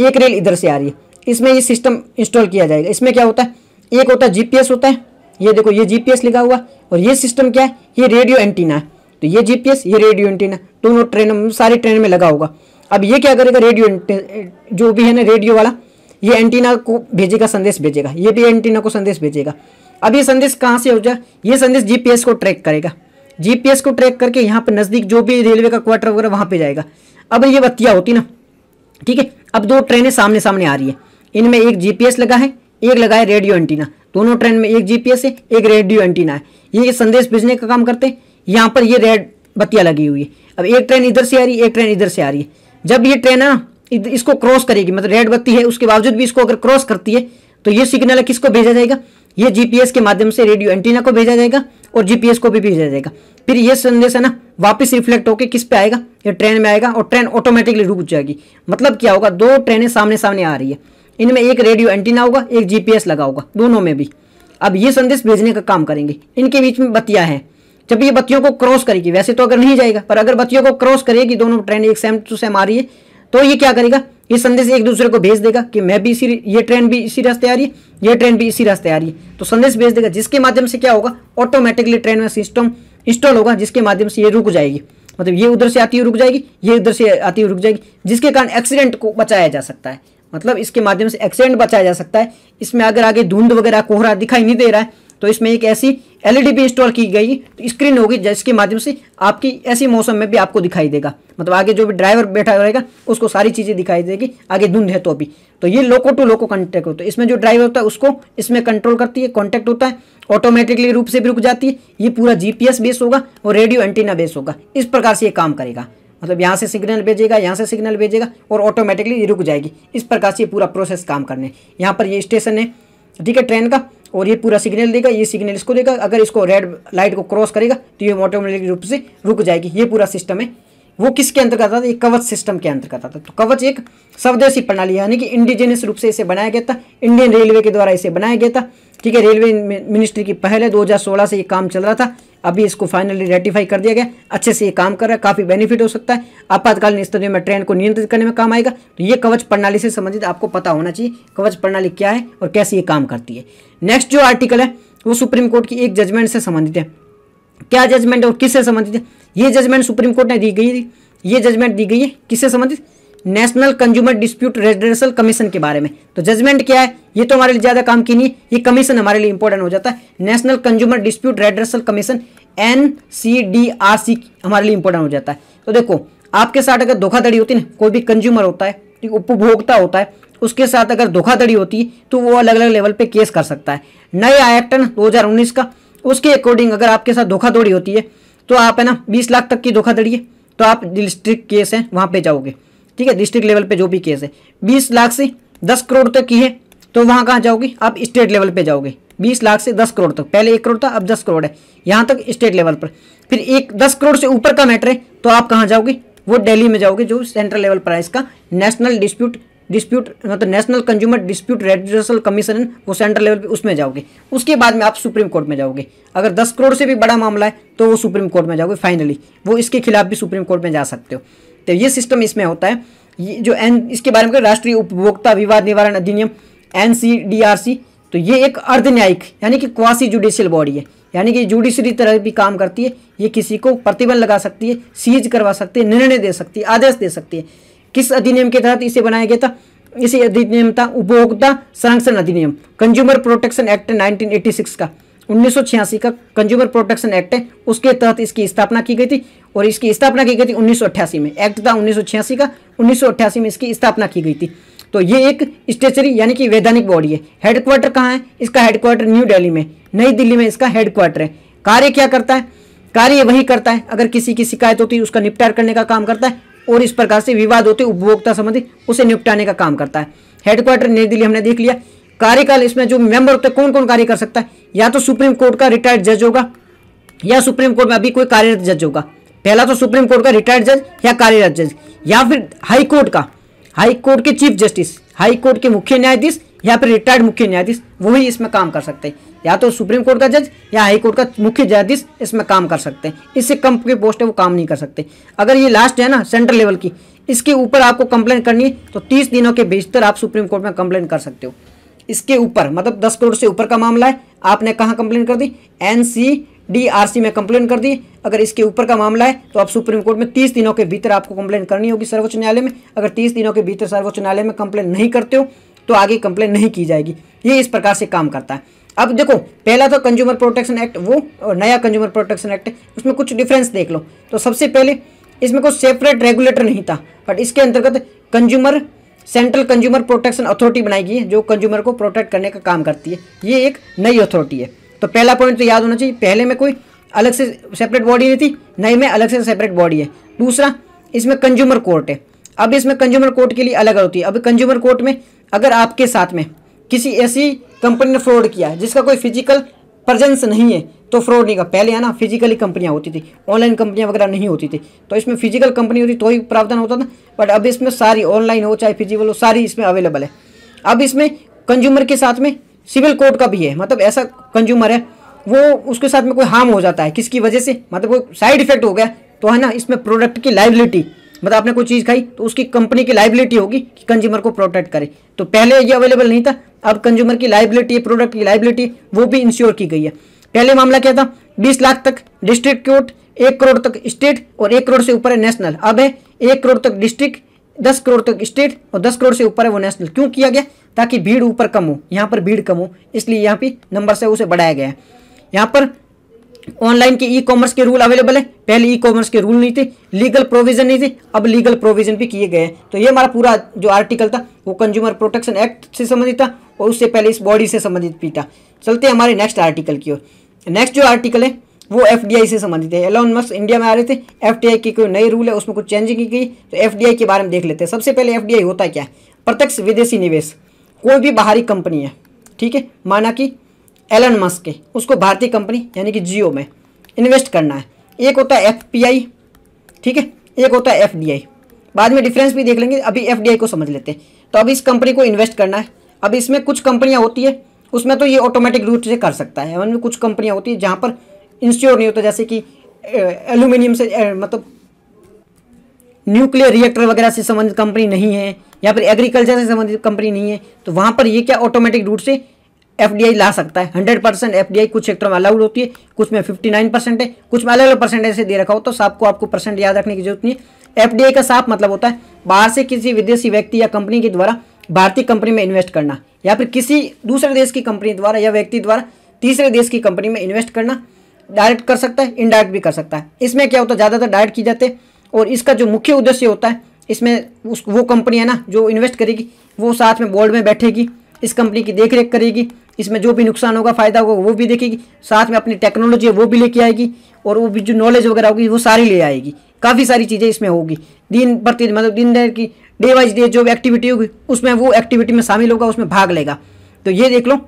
है एक रेल इधर से आ रही है इसमें ये सिस्टम इंस्टॉल किया जाएगा इसमें क्या होता है एक होता है जीपीएस होता है ये देखो ये जीपीएस लिखा हुआ और ये सिस्टम क्या है ये रेडियो एंटीना है तो ये जीपीएस ये रेडियो एंटीना दोनों ट्रेनों सारी ट्रेन में लगा होगा अब ये क्या करेगा रेडियो जो भी है ना रेडियो वाला ये एंटीना को भेजेगा संदेश भेजेगा ये भी एंटीना को संदेश भेजेगा अब ये संदेश कहाँ से हो जाए ये संदेश जीपीएस को ट्रैक करेगा जीपीएस को ट्रैक करके यहाँ पर नज़दीक जो भी रेलवे का क्वार्टर वगैरह वहाँ पर जाएगा अब ये बत्तियाँ होती ना ठीक है अब दो ट्रेनें सामने सामने आ रही है इनमें एक जीपीएस लगा है एक लगा है रेडियो एंटीना दोनों ट्रेन में एक जीपीएस है एक रेडियो एंटीना है ये संदेश भेजने का काम करते हैं यहाँ पर ये रेड बत्तियाँ लगी हुई है अब एक ट्रेन इधर से आ रही है एक ट्रेन इधर से आ रही है जब ये ट्रेन है इसको क्रॉस करेगी मतलब रेड बत्ती है उसके बावजूद भी इसको अगर क्रॉस करती है तो ये सिग्नल किसको भेजा जाएगा ये जीपीएस के माध्यम से रेडियो एंटीना को भेजा जाएगा और जीपीएस को भी भेजा जाएगा फिर ये संदेश है ना वापस रिफ्लेक्ट होकर किस पे आएगा ये ट्रेन में आएगा और ट्रेन ऑटोमेटिकली रुक जाएगी मतलब क्या होगा दो ट्रेनें सामने सामने आ रही है इनमें एक रेडियो एंटीना होगा एक जीपीएस लगा होगा दोनों में भी अब ये संदेश भेजने का काम करेंगे इनके बीच में बतिया है जब ये बत्तियों को क्रॉस करेगी वैसे तो अगर नहीं जाएगा पर अगर बत्तियों को क्रॉस करेगी दोनों ट्रेन एक सेम टू सेम आ रही है तो ये क्या करेगा ये संदेश एक दूसरे को भेज देगा कि मैं भी इसी ये ट्रेन भी इसी रास्ते आ रही है ये ट्रेन भी इसी रास्ते आ रही है तो संदेश भेज देगा जिसके माध्यम से क्या होगा ऑटोमेटिकली ट्रेन में सिस्टम इंस्टॉल होगा जिसके माध्यम से ये रुक जाएगी मतलब ये उधर से आती हुई रुक जाएगी ये उधर से आती हुई रुक जाएगी जिसके कारण एक्सीडेंट को बचाया जा सकता है मतलब इसके माध्यम से एक्सीडेंट बचाया जा सकता है इसमें अगर आगे धुंध वगैरह कोहरा दिखाई नहीं दे रहा है तो इसमें एक ऐसी एलईडी e भी इंस्टॉल की गई तो स्क्रीन होगी जिसके माध्यम से आपकी ऐसे मौसम में भी आपको दिखाई देगा मतलब आगे जो भी ड्राइवर बैठा रहेगा उसको सारी चीज़ें दिखाई देगी आगे धुंध है तो भी तो ये लोको टू लोको कॉन्टैक्ट होता है इसमें जो ड्राइवर होता है उसको इसमें कंट्रोल करती है कॉन्टैक्ट होता है ऑटोमेटिकली रूप से भी रुक जाती है ये पूरा जी बेस होगा और रेडियो एंटीना बेस होगा इस प्रकार से ये काम करेगा मतलब यहाँ से सिग्नल भेजेगा यहाँ से सिग्नल भेजेगा और ऑटोमेटिकली ये रुक जाएगी इस प्रकार से पूरा प्रोसेस काम करने यहाँ पर ये स्टेशन है ठीक है ट्रेन का और ये पूरा सिग्नल देगा ये सिग्नल इसको देगा अगर इसको रेड लाइट को क्रॉस करेगा तो ये ऑटोमेटिक रूप से रुक जाएगी ये पूरा सिस्टम है वो किसके अंतर्गत आता था ये कवच सिस्टम के अंतर्गत आता था तो कवच एक स्वदेशी प्रणाली यानी कि इंडिजिनियस रूप से इसे बनाया गया था इंडियन रेलवे के द्वारा इसे बनाया गया था ठीक है रेलवे मिनिस्ट्री की पहले 2016 से ये काम चल रहा था अभी इसको फाइनली रेटिफाई कर दिया गया अच्छे से ये काम कर रहा है काफ़ी बेनिफिट हो सकता है आपातकालीन स्थितियों में ट्रेन को नियंत्रित करने में काम आएगा तो ये कवच प्रणाली से संबंधित आपको पता होना चाहिए कवच प्रणाली क्या है और कैसे ये काम करती है नेक्स्ट जो आर्टिकल है वो सुप्रीम कोर्ट की एक जजमेंट से संबंधित है क्या जजमेंट और किससे संबंधित है ये जजमेंट सुप्रीम कोर्ट ने दी गई ये जजमेंट दी गई है किससे संबंधित national consumer dispute residential commission के बारे में तो जजमेंट क्या है ये तो हमारे लिए ज़्यादा काम की नहीं ये कमीशन हमारे लिए इंपॉर्टेंट हो जाता है national consumer dispute residential commission N C D R C हमारे लिए इंपॉर्टेंट हो जाता है तो देखो आपके साथ अगर धोखाधड़ी होती है ना कोई भी कंज्यूमर होता है उपभोक्ता होता है उसके साथ अगर धोखाधड़ी होती है तो वो अलग अलग लेवल पे केस कर सकता है नए आयटन दो का उसके अकॉर्डिंग अगर आपके साथ धोखाधड़ी होती है तो आप है ना बीस लाख तक की धोखाधड़ी है तो आप डिस्ट्रिक्ट केस हैं वहाँ पे जाओगे ठीक है डिस्ट्रिक्ट लेवल पे जो भी केस है बीस लाख से दस करोड़ तक की है तो वहाँ कहाँ जाओगे आप स्टेट लेवल पे जाओगे बीस लाख से दस करोड़ तक पहले एक करोड़ था अब दस करोड़ है यहाँ तक स्टेट लेवल पर फिर एक दस करोड़ से ऊपर का मैटर है तो आप कहाँ जाओगे वो दिल्ली में जाओगे जो सेंट्रल लेवल पर है इसका नेशनल डिस्प्यूट डिस्प्यूट मतलब national consumer dispute resolution commission है वो सेंट्रल लेवल पे उसमें जाओगे उसके बाद में आप सुप्रीम कोर्ट में जाओगे अगर दस करोड़ से भी बड़ा मामला है तो वो सुप्रीम कोर्ट में जाओगे फाइनली वो इसके खिलाफ भी सुप्रीम कोर्ट में जा सकते हो तो ये सिस्टम इसमें होता है ये जो एन इसके बारे में राष्ट्रीय उपभोक्ता विवाद निवारण अधिनियम एन तो ये एक अर्ध न्यायिक यानी कि क्वासी जुडिशियल बॉडी है यानी कि जुडिशरी तरह भी काम करती है ये किसी को प्रतिबंध लगा सकती है सीज करवा सकती है निर्णय दे सकती है आदेश दे सकती है किस अधिनियम के तहत इसे बनाया गया था इसी अधिनियम था उपभोक्ता संरक्षण अधिनियम कंज्यूमर प्रोटेक्शन एक्ट 1986 का उन्नीस का कंज्यूमर प्रोटेक्शन एक्ट है उसके तहत इसकी स्थापना की गई थी और इसकी स्थापना की गई थी उन्नीस में एक्ट था उन्नीस का उन्नीस में इसकी स्थापना की गई थी तो ये एक स्टेचरी यानी कि वैधानिक बॉडी है हेडक्वार्टर कहाँ है इसका हेडक्वार्टर न्यू दिल्ली में नई दिल्ली में इसका हेडक्वार्टर है कार्य क्या करता है कार्य वही करता है अगर किसी की शिकायत होती है उसका निपटार करने का काम करता है और इस प्रकार से विवाद होते उपभोक्ता संबंधी उसे निपटाने का काम करता है हेडक्वार्टर नई दिल्ली हमने देख लिया कार्यकाल इसमें जो मेंबर होते हैं कौन कौन कार्य कर सकता है या तो सुप्रीम कोर्ट का रिटायर्ड जज होगा या सुप्रीम कोर्ट में अभी कोई कार्यरत जज होगा पहला तो सुप्रीम कोर्ट का रिटायर्ड जज या कार्यरत जज या फिर हाई कोर्ट का हाई कोर्ट के चीफ जस्टिस हाई कोर्ट के मुख्य न्यायाधीश या फिर रिटायर्ड मुख्य न्यायाधीश वही इसमें काम कर सकते हैं या तो सुप्रीम कोर्ट का जज या हाई कोर्ट का मुख्य न्यायाधीश इसमें काम कर सकते हैं इससे कम के पोस्ट है वो काम नहीं कर सकते अगर ये लास्ट है ना सेंट्रल लेवल की इसके ऊपर आपको कंप्लेन करनी है तो तीस दिनों के भीतर आप सुप्रीम कोर्ट में कंप्लेन कर सकते हो इसके ऊपर मतलब दस करोड़ से ऊपर का मामला है आपने कहाँ कंप्लेन कर दी एन डीआरसी में कंप्लेन कर दी अगर इसके ऊपर का मामला है तो आप सुप्रीम कोर्ट में तीस दिनों के भीतर आपको कंप्लेन करनी होगी सर्वोच्च न्यायालय में अगर तीस दिनों के भीतर सर्वोच्च न्यायालय में कंप्लेन नहीं करते हो तो आगे कंप्लेन नहीं की जाएगी ये इस प्रकार से काम करता है अब देखो पहला तो कंज्यूमर प्रोटेक्शन एक्ट वो और नया कंज्यूमर प्रोटेक्शन एक्ट उसमें कुछ डिफरेंस देख लो तो सबसे पहले इसमें कोई सेपरेट रेगुलेटर नहीं था बट इसके अंतर्गत consumer central consumer protection authority बनाई गई है जो कंज्यूमर को प्रोटेक्ट करने का काम करती है ये एक नई अथॉरिटी है तो पहला पॉइंट तो याद होना चाहिए पहले में कोई अलग से सेपरेट बॉडी नहीं थी नई में अलग से सेपरेट बॉडी है दूसरा इसमें कंज्यूमर कोर्ट है अब इसमें कंज्यूमर कोर्ट के लिए अलग होती है अब कंज्यूमर कोर्ट में अगर आपके साथ में किसी ऐसी कंपनी ने फ्रॉड किया जिसका कोई फिजिकल प्रजेंस नहीं है तो फ्रॉड नहीं का पहले है ना फिजिकली कंपनियाँ होती थी ऑनलाइन कंपनियां वगैरह नहीं होती थी तो इसमें फिजिकल कंपनी होती तो ही प्रावधान होता था बट अब इसमें सारी ऑनलाइन हो चाहे फिजिकल हो सारी इसमें अवेलेबल है अब इसमें कंज्यूमर के साथ में सिविल कोर्ट का भी है मतलब ऐसा कंज्यूमर है वो उसके साथ में कोई हार्म हो जाता है किसकी वजह से मतलब कोई साइड इफेक्ट हो गया तो है ना इसमें प्रोडक्ट की लाइबिलिटी मतलब आपने कोई चीज़ खाई तो उसकी कंपनी की लाइबिलिटी होगी कि कंज्यूमर को प्रोटेक्ट करे तो पहले ये अवेलेबल नहीं था अब कंज्यूमर की लाइबिलिटी प्रोडक्ट की लाइबिलिटी वो भी इंश्योर की गई है पहले मामला क्या था बीस लाख तक डिस्ट्रिक्ट कोर्ट एक करोड़ तक स्टेट और एक करोड़ से ऊपर है नेशनल अब है एक करोड़ तक डिस्ट्रिक्ट दस करोड़ तक स्टेट और दस करोड़ से ऊपर है वो नेशनल क्यों किया गया ताकि भीड़ ऊपर कम हो यहाँ पर भीड़ कम हो इसलिए यहाँ पे नंबर से उसे बढ़ाया गया है यहाँ पर ऑनलाइन के ई कॉमर्स के रूल अवेलेबल है पहले ई कॉमर्स के रूल नहीं थे लीगल प्रोविजन नहीं थे अब लीगल प्रोविजन भी किए गए हैं तो ये हमारा पूरा जो आर्टिकल था वो कंज्यूमर प्रोटेक्शन एक्ट से संबंधित था और उससे पहले इस बॉडी से संबंधित भी था चलते हैं हमारे नेक्स्ट आर्टिकल की ओर नेक्स्ट जो आर्टिकल है वो एफ से संबंधित है एलोन मस्क इंडिया में आ रहे थे एफ की कोई नई रूल है उसमें कुछ चेंजिंग की गई तो एफ के बारे में देख लेते हैं सबसे पहले एफ होता क्या है प्रत्यक्ष विदेशी निवेश कोई भी बाहरी कंपनी है ठीक है माना कि एलन मस्क के उसको भारतीय कंपनी यानी कि जियो में इन्वेस्ट करना है एक होता है एफ ठीक है एक होता है एफ बाद में डिफरेंस भी देख लेंगे अभी एफ को समझ लेते हैं तो अब इस कंपनी को इन्वेस्ट करना है अब इसमें कुछ कंपनियाँ होती है उसमें तो ये ऑटोमेटिक रूट से कर सकता है वन कुछ कंपनियाँ होती हैं जहाँ पर इंश्योर नहीं होता जैसे कि एल्यूमिनियम से ए, मतलब न्यूक्लियर रिएक्टर वगैरह से संबंधित कंपनी नहीं है या फिर एग्रीकल्चर से संबंधित कंपनी नहीं है तो वहाँ पर ये क्या ऑटोमेटिक रूट से एफ ला सकता है हंड्रेड परसेंट एफ कुछ सेक्टर में अलाउड होती है कुछ में फिफ्टी नाइन परसेंट है कुछ में अलग अलग परसेंटेज से दे रखा हो तो साफ को आपको परसेंट याद रखने की जरूरत नहीं है एफ का साफ मतलब होता है बाहर से किसी विदेशी व्यक्ति या कंपनी के द्वारा भारतीय कंपनी में इन्वेस्ट करना या फिर किसी दूसरे देश की कंपनी द्वारा या व्यक्ति द्वारा तीसरे देश की कंपनी में इन्वेस्ट करना डायरेक्ट कर सकता है इनडायरेक्ट भी कर सकता है इसमें क्या होता है ज़्यादातर डायरेक्ट की जाते और इसका जो मुख्य उद्देश्य होता है इसमें उस वो कंपनी है ना जो इन्वेस्ट करेगी वो साथ में बोर्ड में बैठेगी इस कंपनी की देख रेख करेगी इसमें जो भी नुकसान होगा फ़ायदा होगा वो भी देखेगी साथ में अपनी टेक्नोलॉजी है वो भी लेके आएगी और वो भी जो नॉलेज वगैरह होगी वो सारी ले आएगी काफ़ी सारी चीज़ें इसमें होगी दिन प्रतिदिन मतलब दिन दिन की डे वाइज डे जो एक्टिविटी होगी उसमें वो एक्टिविटी में शामिल होगा उसमें भाग लेगा तो ये देख लो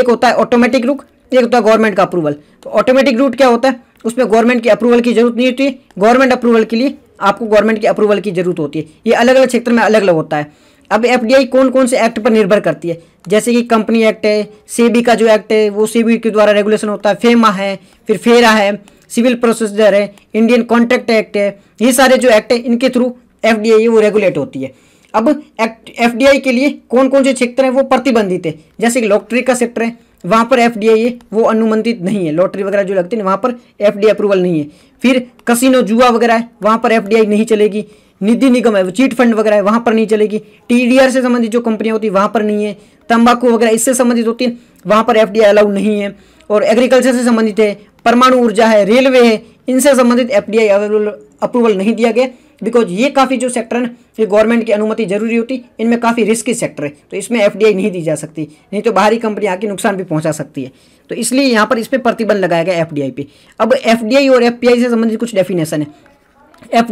एक होता है ऑटोमेटिक रूट एक होता है गवर्नमेंट का अप्रूवल तो ऑटोमेटिक रूट क्या होता है उसमें गवर्नमेंट के अप्रूवल की जरूरत नहीं होती गवर्नमेंट अप्रूवल के लिए आपको गवर्नमेंट के अप्रूवल की जरूरत होती है ये अलग अलग क्षेत्र में अलग अलग होता है अब एफ कौन कौन से एक्ट पर निर्भर करती है जैसे कि कंपनी एक्ट है सेबी का जो एक्ट है वो सेबी के द्वारा रेगुलेशन होता है फेमा है फिर फेरा है सिविल प्रोसीजर है इंडियन कॉन्ट्रैक्ट एक्ट है ये सारे जो एक्ट है इनके थ्रू एफ डी आई वो रेगुलेट होती है अब एफ डी आई के लिए कौन कौन से क्षेत्र हैं वो प्रतिबंधित है जैसे कि लॉटरी का सेक्टर है वहाँ पर एफ डी आई वो अनुमंधित नहीं है लॉटरी वगैरह जो लगती है वहाँ पर एफ डी अप्रूवल नहीं है फिर कसिनो जुआ वगैरह है वहाँ पर एफ डी आई नहीं चलेगी निधि निगम है वो चीट फंड वगैरह है वहाँ पर नहीं चलेगी टी डी आर से संबंधित जो कंपनियाँ होती है वहाँ पर नहीं है तंबाकू वगैरह इससे संबंधित होती है वहाँ पर एफ डी आई अलाउड नहीं है और एग्रीकल्चर से संबंधित है परमाणु ऊर्जा है रेलवे है इनसे संबंधित एफ डी अप्रूवल नहीं दिया गया बिकॉज ये काफ़ी जो सेक्टर है ये गवर्नमेंट की अनुमति जरूरी होती इनमें काफ़ी रिस्की सेक्टर है तो इसमें एफ नहीं दी जा सकती नहीं तो बाहरी कंपनी आके नुकसान भी पहुंचा सकती है तो इसलिए यहाँ पर इस पर प्रतिबंध लगाया गया एफ पे अब एफ और एफ से संबंधित कुछ डेफिनेशन है एफ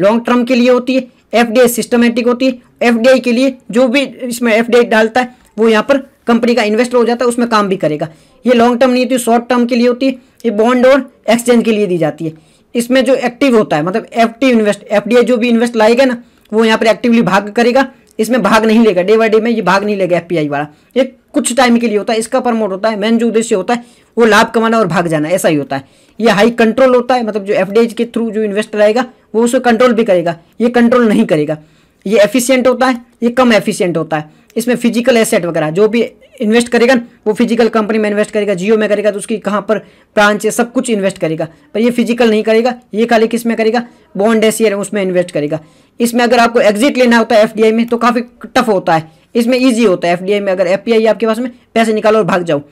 लॉन्ग टर्म के लिए होती है एफ सिस्टमेटिक होती है एफ के लिए जो भी इसमें एफ डालता है वो यहाँ पर कंपनी का इन्वेस्टर हो जाता है उसमें काम भी करेगा ये लॉन्ग टर्म नहीं होती शॉर्ट टर्म के लिए होती है ये बॉन्ड और एक्सचेंज के लिए दी जाती है इसमें जो एक्टिव होता है मतलब एक्टिव इन्वेस्ट एफ जो भी इन्वेस्ट लाएगा ना वो यहाँ पर एक्टिवली भाग करेगा इसमें भाग नहीं लेगा डे बाय डे में ये भाग नहीं लेगा एफ वाला ये कुछ टाइम के लिए होता है इसका प्रमोट होता है मेन जो उद्देश्य होता है वो लाभ कमाना और भाग जाना ऐसा ही होता है ये हाई कंट्रोल होता है मतलब जो एफ के थ्रू जो इन्वेस्टर रहेगा वो उसे कंट्रोल भी करेगा ये कंट्रोल नहीं करेगा ये एफिशिएंट होता है ये कम एफिशिएंट होता है इसमें फिजिकल एसेट वगैरह जो भी इन्वेस्ट करेगा वो फिजिकल कंपनी में इन्वेस्ट करेगा जियो में करेगा तो उसकी कहाँ पर ब्रांच है सब कुछ इन्वेस्ट करेगा पर ये फिजिकल नहीं करेगा ये खाली किस में करेगा बॉन्ड है उसमें इन्वेस्ट करेगा इसमें अगर आपको एग्जिट लेना होता है एफ में तो काफ़ी टफ होता है इसमें ईजी होता है एफ में अगर एफ आपके पास में पैसे निकालो और भाग जाओ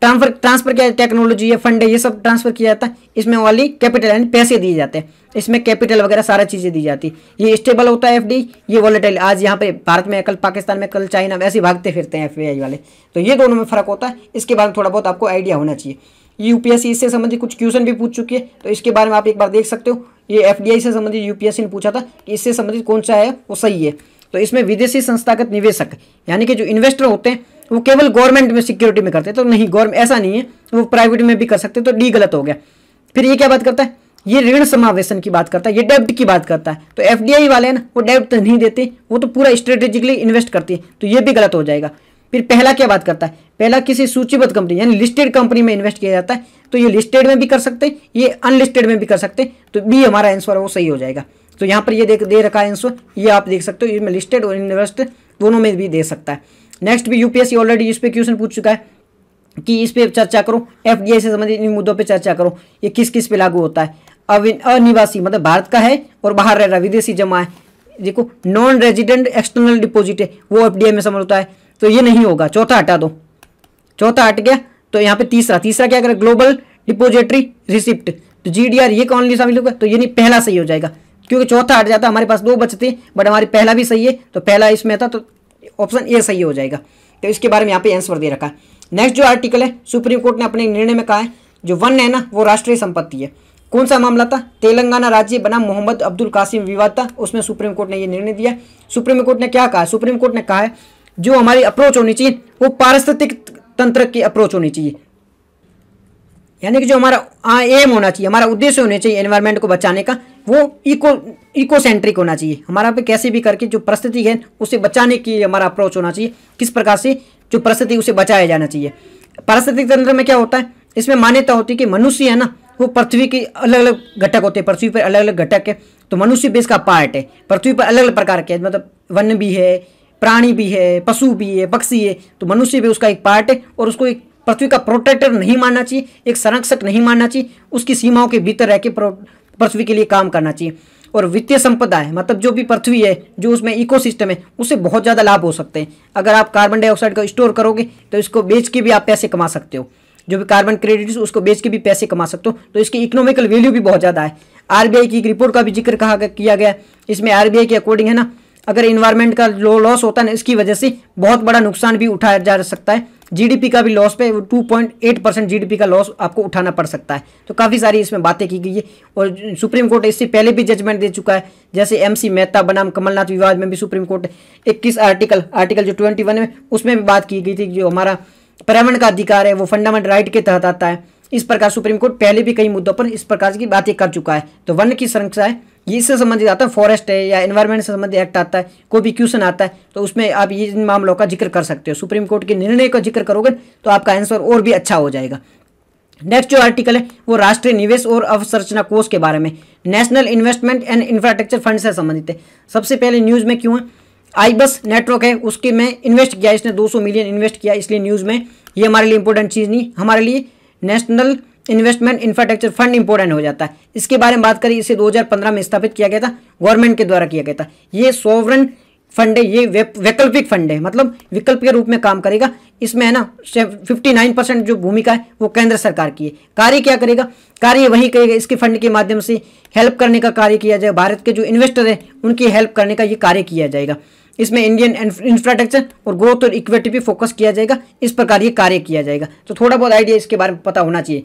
ट्रांसफर ट्रांसफर किया टेक्नोलॉजी है फंड है ये सब ट्रांसफर किया जाता है इसमें वाली कैपिटल यानी पैसे दिए जाते हैं इसमें कैपिटल वगैरह सारा चीज़ें दी जाती ये स्टेबल होता है एफडी ये वॉलेटाइल आज यहाँ पे भारत में कल पाकिस्तान में कल चाइना में भागते फिरते हैं एफ वाले तो ये दोनों में फर्क होता है इसके बारे में थोड़ा बहुत आपको आइडिया होना चाहिए यूपीएससी इससे संबंधित कुछ क्वेश्चन भी पूछ चुकी है तो इसके बारे में आप एक बार देख सकते हो ये एफ से संबंधित यूपीएससी ने पूछा था कि इससे संबंधित कौन सा है वो सही है तो इसमें विदेशी संस्थागत निवेशक यानी कि जो इन्वेस्टर होते हैं वो केवल गवर्नमेंट में सिक्योरिटी में करते तो नहीं गवर्नमेंट ऐसा नहीं है वो प्राइवेट में भी कर सकते तो डी गलत हो गया फिर ये क्या बात करता है ये ऋण समावेशन की बात करता है ये डेब्ट की बात करता है तो एफ वाले हैं ना वो डेब्ट नहीं देते वो तो पूरा स्ट्रेटेजिकली इन्वेस्ट करती है तो ये भी गलत हो जाएगा फिर पहला क्या बात करता है पहला किसी सूचीबद्ध कंपनी यानी लिस्टेड कंपनी में इन्वेस्ट किया जाता है तो ये लिस्टेड में भी कर सकते हैं ये अनलिस्टेड में भी कर सकते हैं तो बी हमारा आंसर वो सही हो जाएगा तो यहाँ पर ये देख दे रखा है आंसर ये आप देख सकते हो इसमें लिस्टेड और इन्वेस्ट दोनों में भी दे सकता है नेक्स्ट भी यूपीएससी ऑलरेडी इस पर क्वेश्चन पूछ चुका है कि इस पर चर्चा करो एफडीआई से संबंधित इन मुद्दों पर चर्चा करो ये किस किस पे लागू होता है अनिवासी मतलब भारत का है और बाहर रह रहा विदेशी जमा है देखो नॉन रेजिडेंट एक्सटर्नल डिपोजिट है वो एफडीआई में समझ होता है तो ये नहीं होगा चौथा हटा दो चौथा हट गया तो यहाँ पे तीसरा तीसरा क्या करें ग्लोबल डिपोजिटरी रिसिप्ट तो जीडीआर ये कौन शामिल होगा तो ये नहीं पहला सही हो जाएगा क्योंकि चौथा हट जाता हमारे पास दो बचते बट हमारी पहला भी सही है तो पहला इसमें था तो ऑप्शन ए सही हो जाएगा तो इसके बारे में यहाँ पे आंसर दे रखा है नेक्स्ट जो आर्टिकल है सुप्रीम कोर्ट ने अपने निर्णय में कहा है जो वन है ना वो राष्ट्रीय संपत्ति है कौन सा मामला था तेलंगाना राज्य बना मोहम्मद अब्दुल कासिम विवाद था उसमें सुप्रीम कोर्ट ने ये निर्णय दिया सुप्रीम कोर्ट ने क्या कहा सुप्रीम कोर्ट ने कहा है जो हमारी अप्रोच होनी चाहिए वो पारिस्थितिक तंत्र की अप्रोच होनी चाहिए यानी कि जो हमारा एम होना चाहिए हमारा उद्देश्य होना चाहिए एनवायरनमेंट को बचाने का वो इको इको सेंट्रिक होना चाहिए हमारा पे कैसे भी करके जो परिस्थिति है उसे बचाने की हमारा अप्रोच होना चाहिए किस प्रकार से जो परिस्थिति उसे बचाया जाना चाहिए पारिस्थितिक तंत्र में क्या होता है इसमें मान्यता होती है कि मनुष्य है ना वो पृथ्वी के अलग अलग घटक होते हैं पृथ्वी पर अलग अलग घटक है तो मनुष्य भी इसका पार्ट है पृथ्वी पर अलग अलग प्रकार के मतलब वन भी है प्राणी भी है पशु भी है पक्षी है तो मनुष्य भी उसका एक पार्ट है और उसको एक पृथ्वी का प्रोटेक्टर नहीं मानना चाहिए एक संरक्षक नहीं मानना चाहिए उसकी सीमाओं के भीतर रह के पृथ्वी के लिए काम करना चाहिए और वित्तीय संपदा है मतलब जो भी पृथ्वी है जो उसमें इकोसिस्टम है उससे बहुत ज़्यादा लाभ हो सकते हैं अगर आप कार्बन डाइऑक्साइड को स्टोर करोगे तो इसको बेच के भी आप पैसे कमा सकते हो जो भी कार्बन क्रेडिट उसको बेच के भी पैसे कमा सकते हो तो इसकी इकोनॉमिकल वैल्यू भी बहुत ज़्यादा है आर की एक रिपोर्ट का भी जिक्र कहा किया गया इसमें आर के अकॉर्डिंग है ना अगर इन्वायरमेंट का लॉस होता है ना इसकी वजह से बहुत बड़ा नुकसान भी उठाया जा सकता है जीडीपी का भी लॉस पे 2.8 परसेंट जीडीपी का लॉस आपको उठाना पड़ सकता है तो काफ़ी सारी इसमें बातें की गई है और सुप्रीम कोर्ट इससे पहले भी जजमेंट दे चुका है जैसे एमसी मेहता बनाम कमलनाथ विवाद में भी सुप्रीम कोर्ट इक्कीस आर्टिकल आर्टिकल जो ट्वेंटी वन में उसमें भी बात की गई थी जो हमारा पर्यावरण का अधिकार है वो फंडामेंट राइट के तहत आता है इस प्रकार सुप्रीम कोर्ट पहले भी कई मुद्दों पर इस प्रकार की बातें कर चुका है तो वन की संरक्षा है इससे संबंधित आता है फॉरेस्ट है या एनवायरमेंट से संबंधित एक्ट आता है कोई भी क्वेश्चन आता है तो उसमें आप ये इन मामलों का जिक्र कर सकते हो सुप्रीम कोर्ट के निर्णय का जिक्र करोगे तो आपका आंसर और भी अच्छा हो जाएगा नेक्स्ट जो आर्टिकल है वो राष्ट्रीय निवेश और अवसंरचना कोष के बारे में national investment and infrastructure fund से संबंधित है सबसे पहले न्यूज़ में क्यों है आईबस नेटवर्क है उसके में इन्वेस्ट किया इसने 200 मिलियन इन्वेस्ट किया इसलिए न्यूज़ में ये हमारे लिए इंपॉर्टेंट चीज़ नहीं हमारे लिए national investment infrastructure fund important हो जाता है इसके बारे में बात करें इसे 2015 में स्थापित किया गया था गवर्नमेंट के द्वारा किया गया था ये सोवरन फंड है ये वैकल्पिक फंड है मतलब विकल्प के रूप में काम करेगा इसमें है ना 59 परसेंट जो भूमिका है वो केंद्र सरकार की है कार्य क्या करेगा कार्य वही करेगा इसके फंड के माध्यम से हेल्प करने का कार्य किया जाए भारत के जो इन्वेस्टर है उनकी हेल्प करने का ये कार्य किया जाएगा इसमें इंडियन इंफ्रास्ट्रक्चर और ग्रोथ और इक्विटी पे फोकस किया जाएगा इस प्रकार ये कार्य किया जाएगा तो थोड़ा बहुत आइडिया इसके बारे में पता होना चाहिए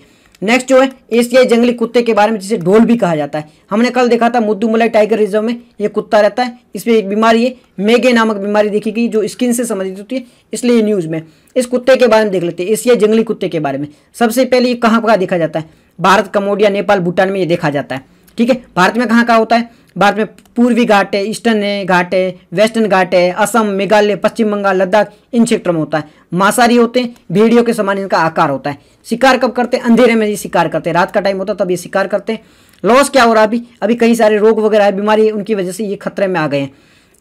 नेक्स्ट जो है एशियाई जंगली कुत्ते के बारे में जिसे ढोल भी कहा जाता है हमने कल देखा था मुद्दू मलाई टाइगर रिजर्व में ये कुत्ता रहता है इसमें एक बीमारी है मेगे नामक बीमारी देखी गई जो स्किन से संबंधित होती है इसलिए न्यूज़ में इस कुत्ते के बारे में देख लेते हैं एशियाई जंगली कुत्ते के बारे में सबसे पहले ये कहाँ कहाँ देखा जाता है भारत कमोडिया नेपाल भूटान में ये देखा जाता है ठीक है भारत में कहाँ कहाँ होता है भारत में पूर्वी घाट है ईस्टर्न है घाट है वेस्टर्न घाट है असम मेघालय पश्चिम बंगाल लद्दाख इन क्षेत्रों में होता है मांसाहारी होते हैं भेड़ियों के समान इनका आकार होता है शिकार कब करते हैं अंधेरे में ये शिकार करते हैं रात का टाइम होता है तब ये शिकार करते हैं लॉस क्या हो रहा है अभी अभी कई सारे रोग वगैरह है बीमारी उनकी वजह से ये खतरे में आ गए हैं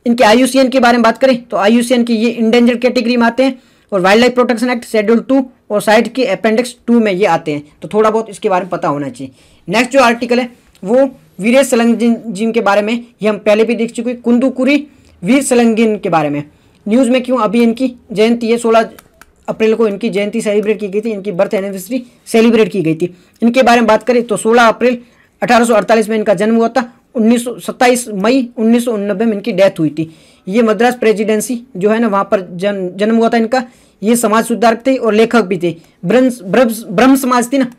इनके आयुषियन के बारे में बात करें तो आयुषियन की ये इंडेंजर कैटेगरी में आते हैं और wildlife protection act schedule two और साइट के अपेंडिक्स टू में ये आते हैं तो थोड़ा बहुत इसके बारे में पता होना चाहिए नेक्स्ट जो आर्टिकल है वो वीरेश सलंगजिन जी के बारे में ये हम पहले भी देख चुके कुंदुकुरी वीर सलंगिन के बारे में न्यूज़ में क्यों अभी इनकी जयंती है सोलह अप्रैल को इनकी जयंती सेलिब्रेट की गई थी इनकी बर्थ एनिवर्सरी सेलिब्रेट की गई थी इनके बारे में बात करें तो 16 अप्रैल 1848 में इनका जन्म हुआ था उन्नीस मई उन्नीस में इनकी डेथ हुई थी ये मद्रास प्रेजिडेंसी जो है ना वहाँ पर जन जन्म हुआ था इनका ये समाज सुधारक थे और लेखक भी थे ब्रह्म ब्रह्म समाज थी ना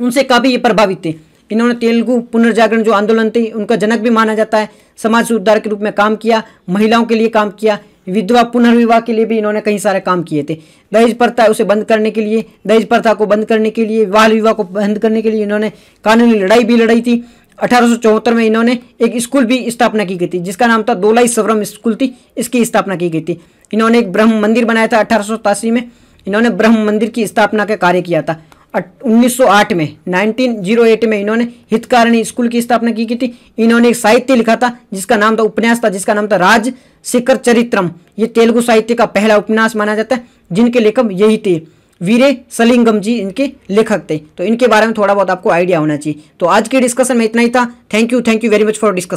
उनसे काफ़ी ये प्रभावित थे इन्होंने तेलुगु पुनर्जागरण जो आंदोलन थे उनका जनक भी माना जाता है समाज सुधार के रूप में काम किया महिलाओं के लिए काम किया विधवा पुनर्विवाह के लिए भी इन्होंने कई सारे काम किए थे दहेज प्रथा उसे बंद करने के लिए दहेज प्रथा को बंद करने के लिए बाल विवाह को बंद करने के लिए इन्होंने कानूनी लड़ाई भी लड़ाई थी अठारह में इन्होंने एक स्कूल भी स्थापना की गई थी जिसका नाम था दोलाई सवरम स्कूल थी इसकी स्थापना की गई थी इन्होंने एक ब्रह्म मंदिर बनाया था अठारह में इन्होंने ब्रह्म मंदिर की स्थापना का कार्य किया था 1908 में 1908 में इन्होंने हितकारिणी स्कूल की स्थापना की की थी इन्होंने एक साहित्य लिखा था जिसका नाम था उपन्यास था जिसका नाम था राज शिखर चरित्रम ये तेलुगु साहित्य का पहला उपन्यास माना जाता है जिनके लेखक यही थे वीरे सलिंगम जी इनके लेखक थे तो इनके बारे में थोड़ा बहुत आपको आइडिया होना चाहिए तो आज के डिस्कशन में इतना ही था thank you thank you very much for discussion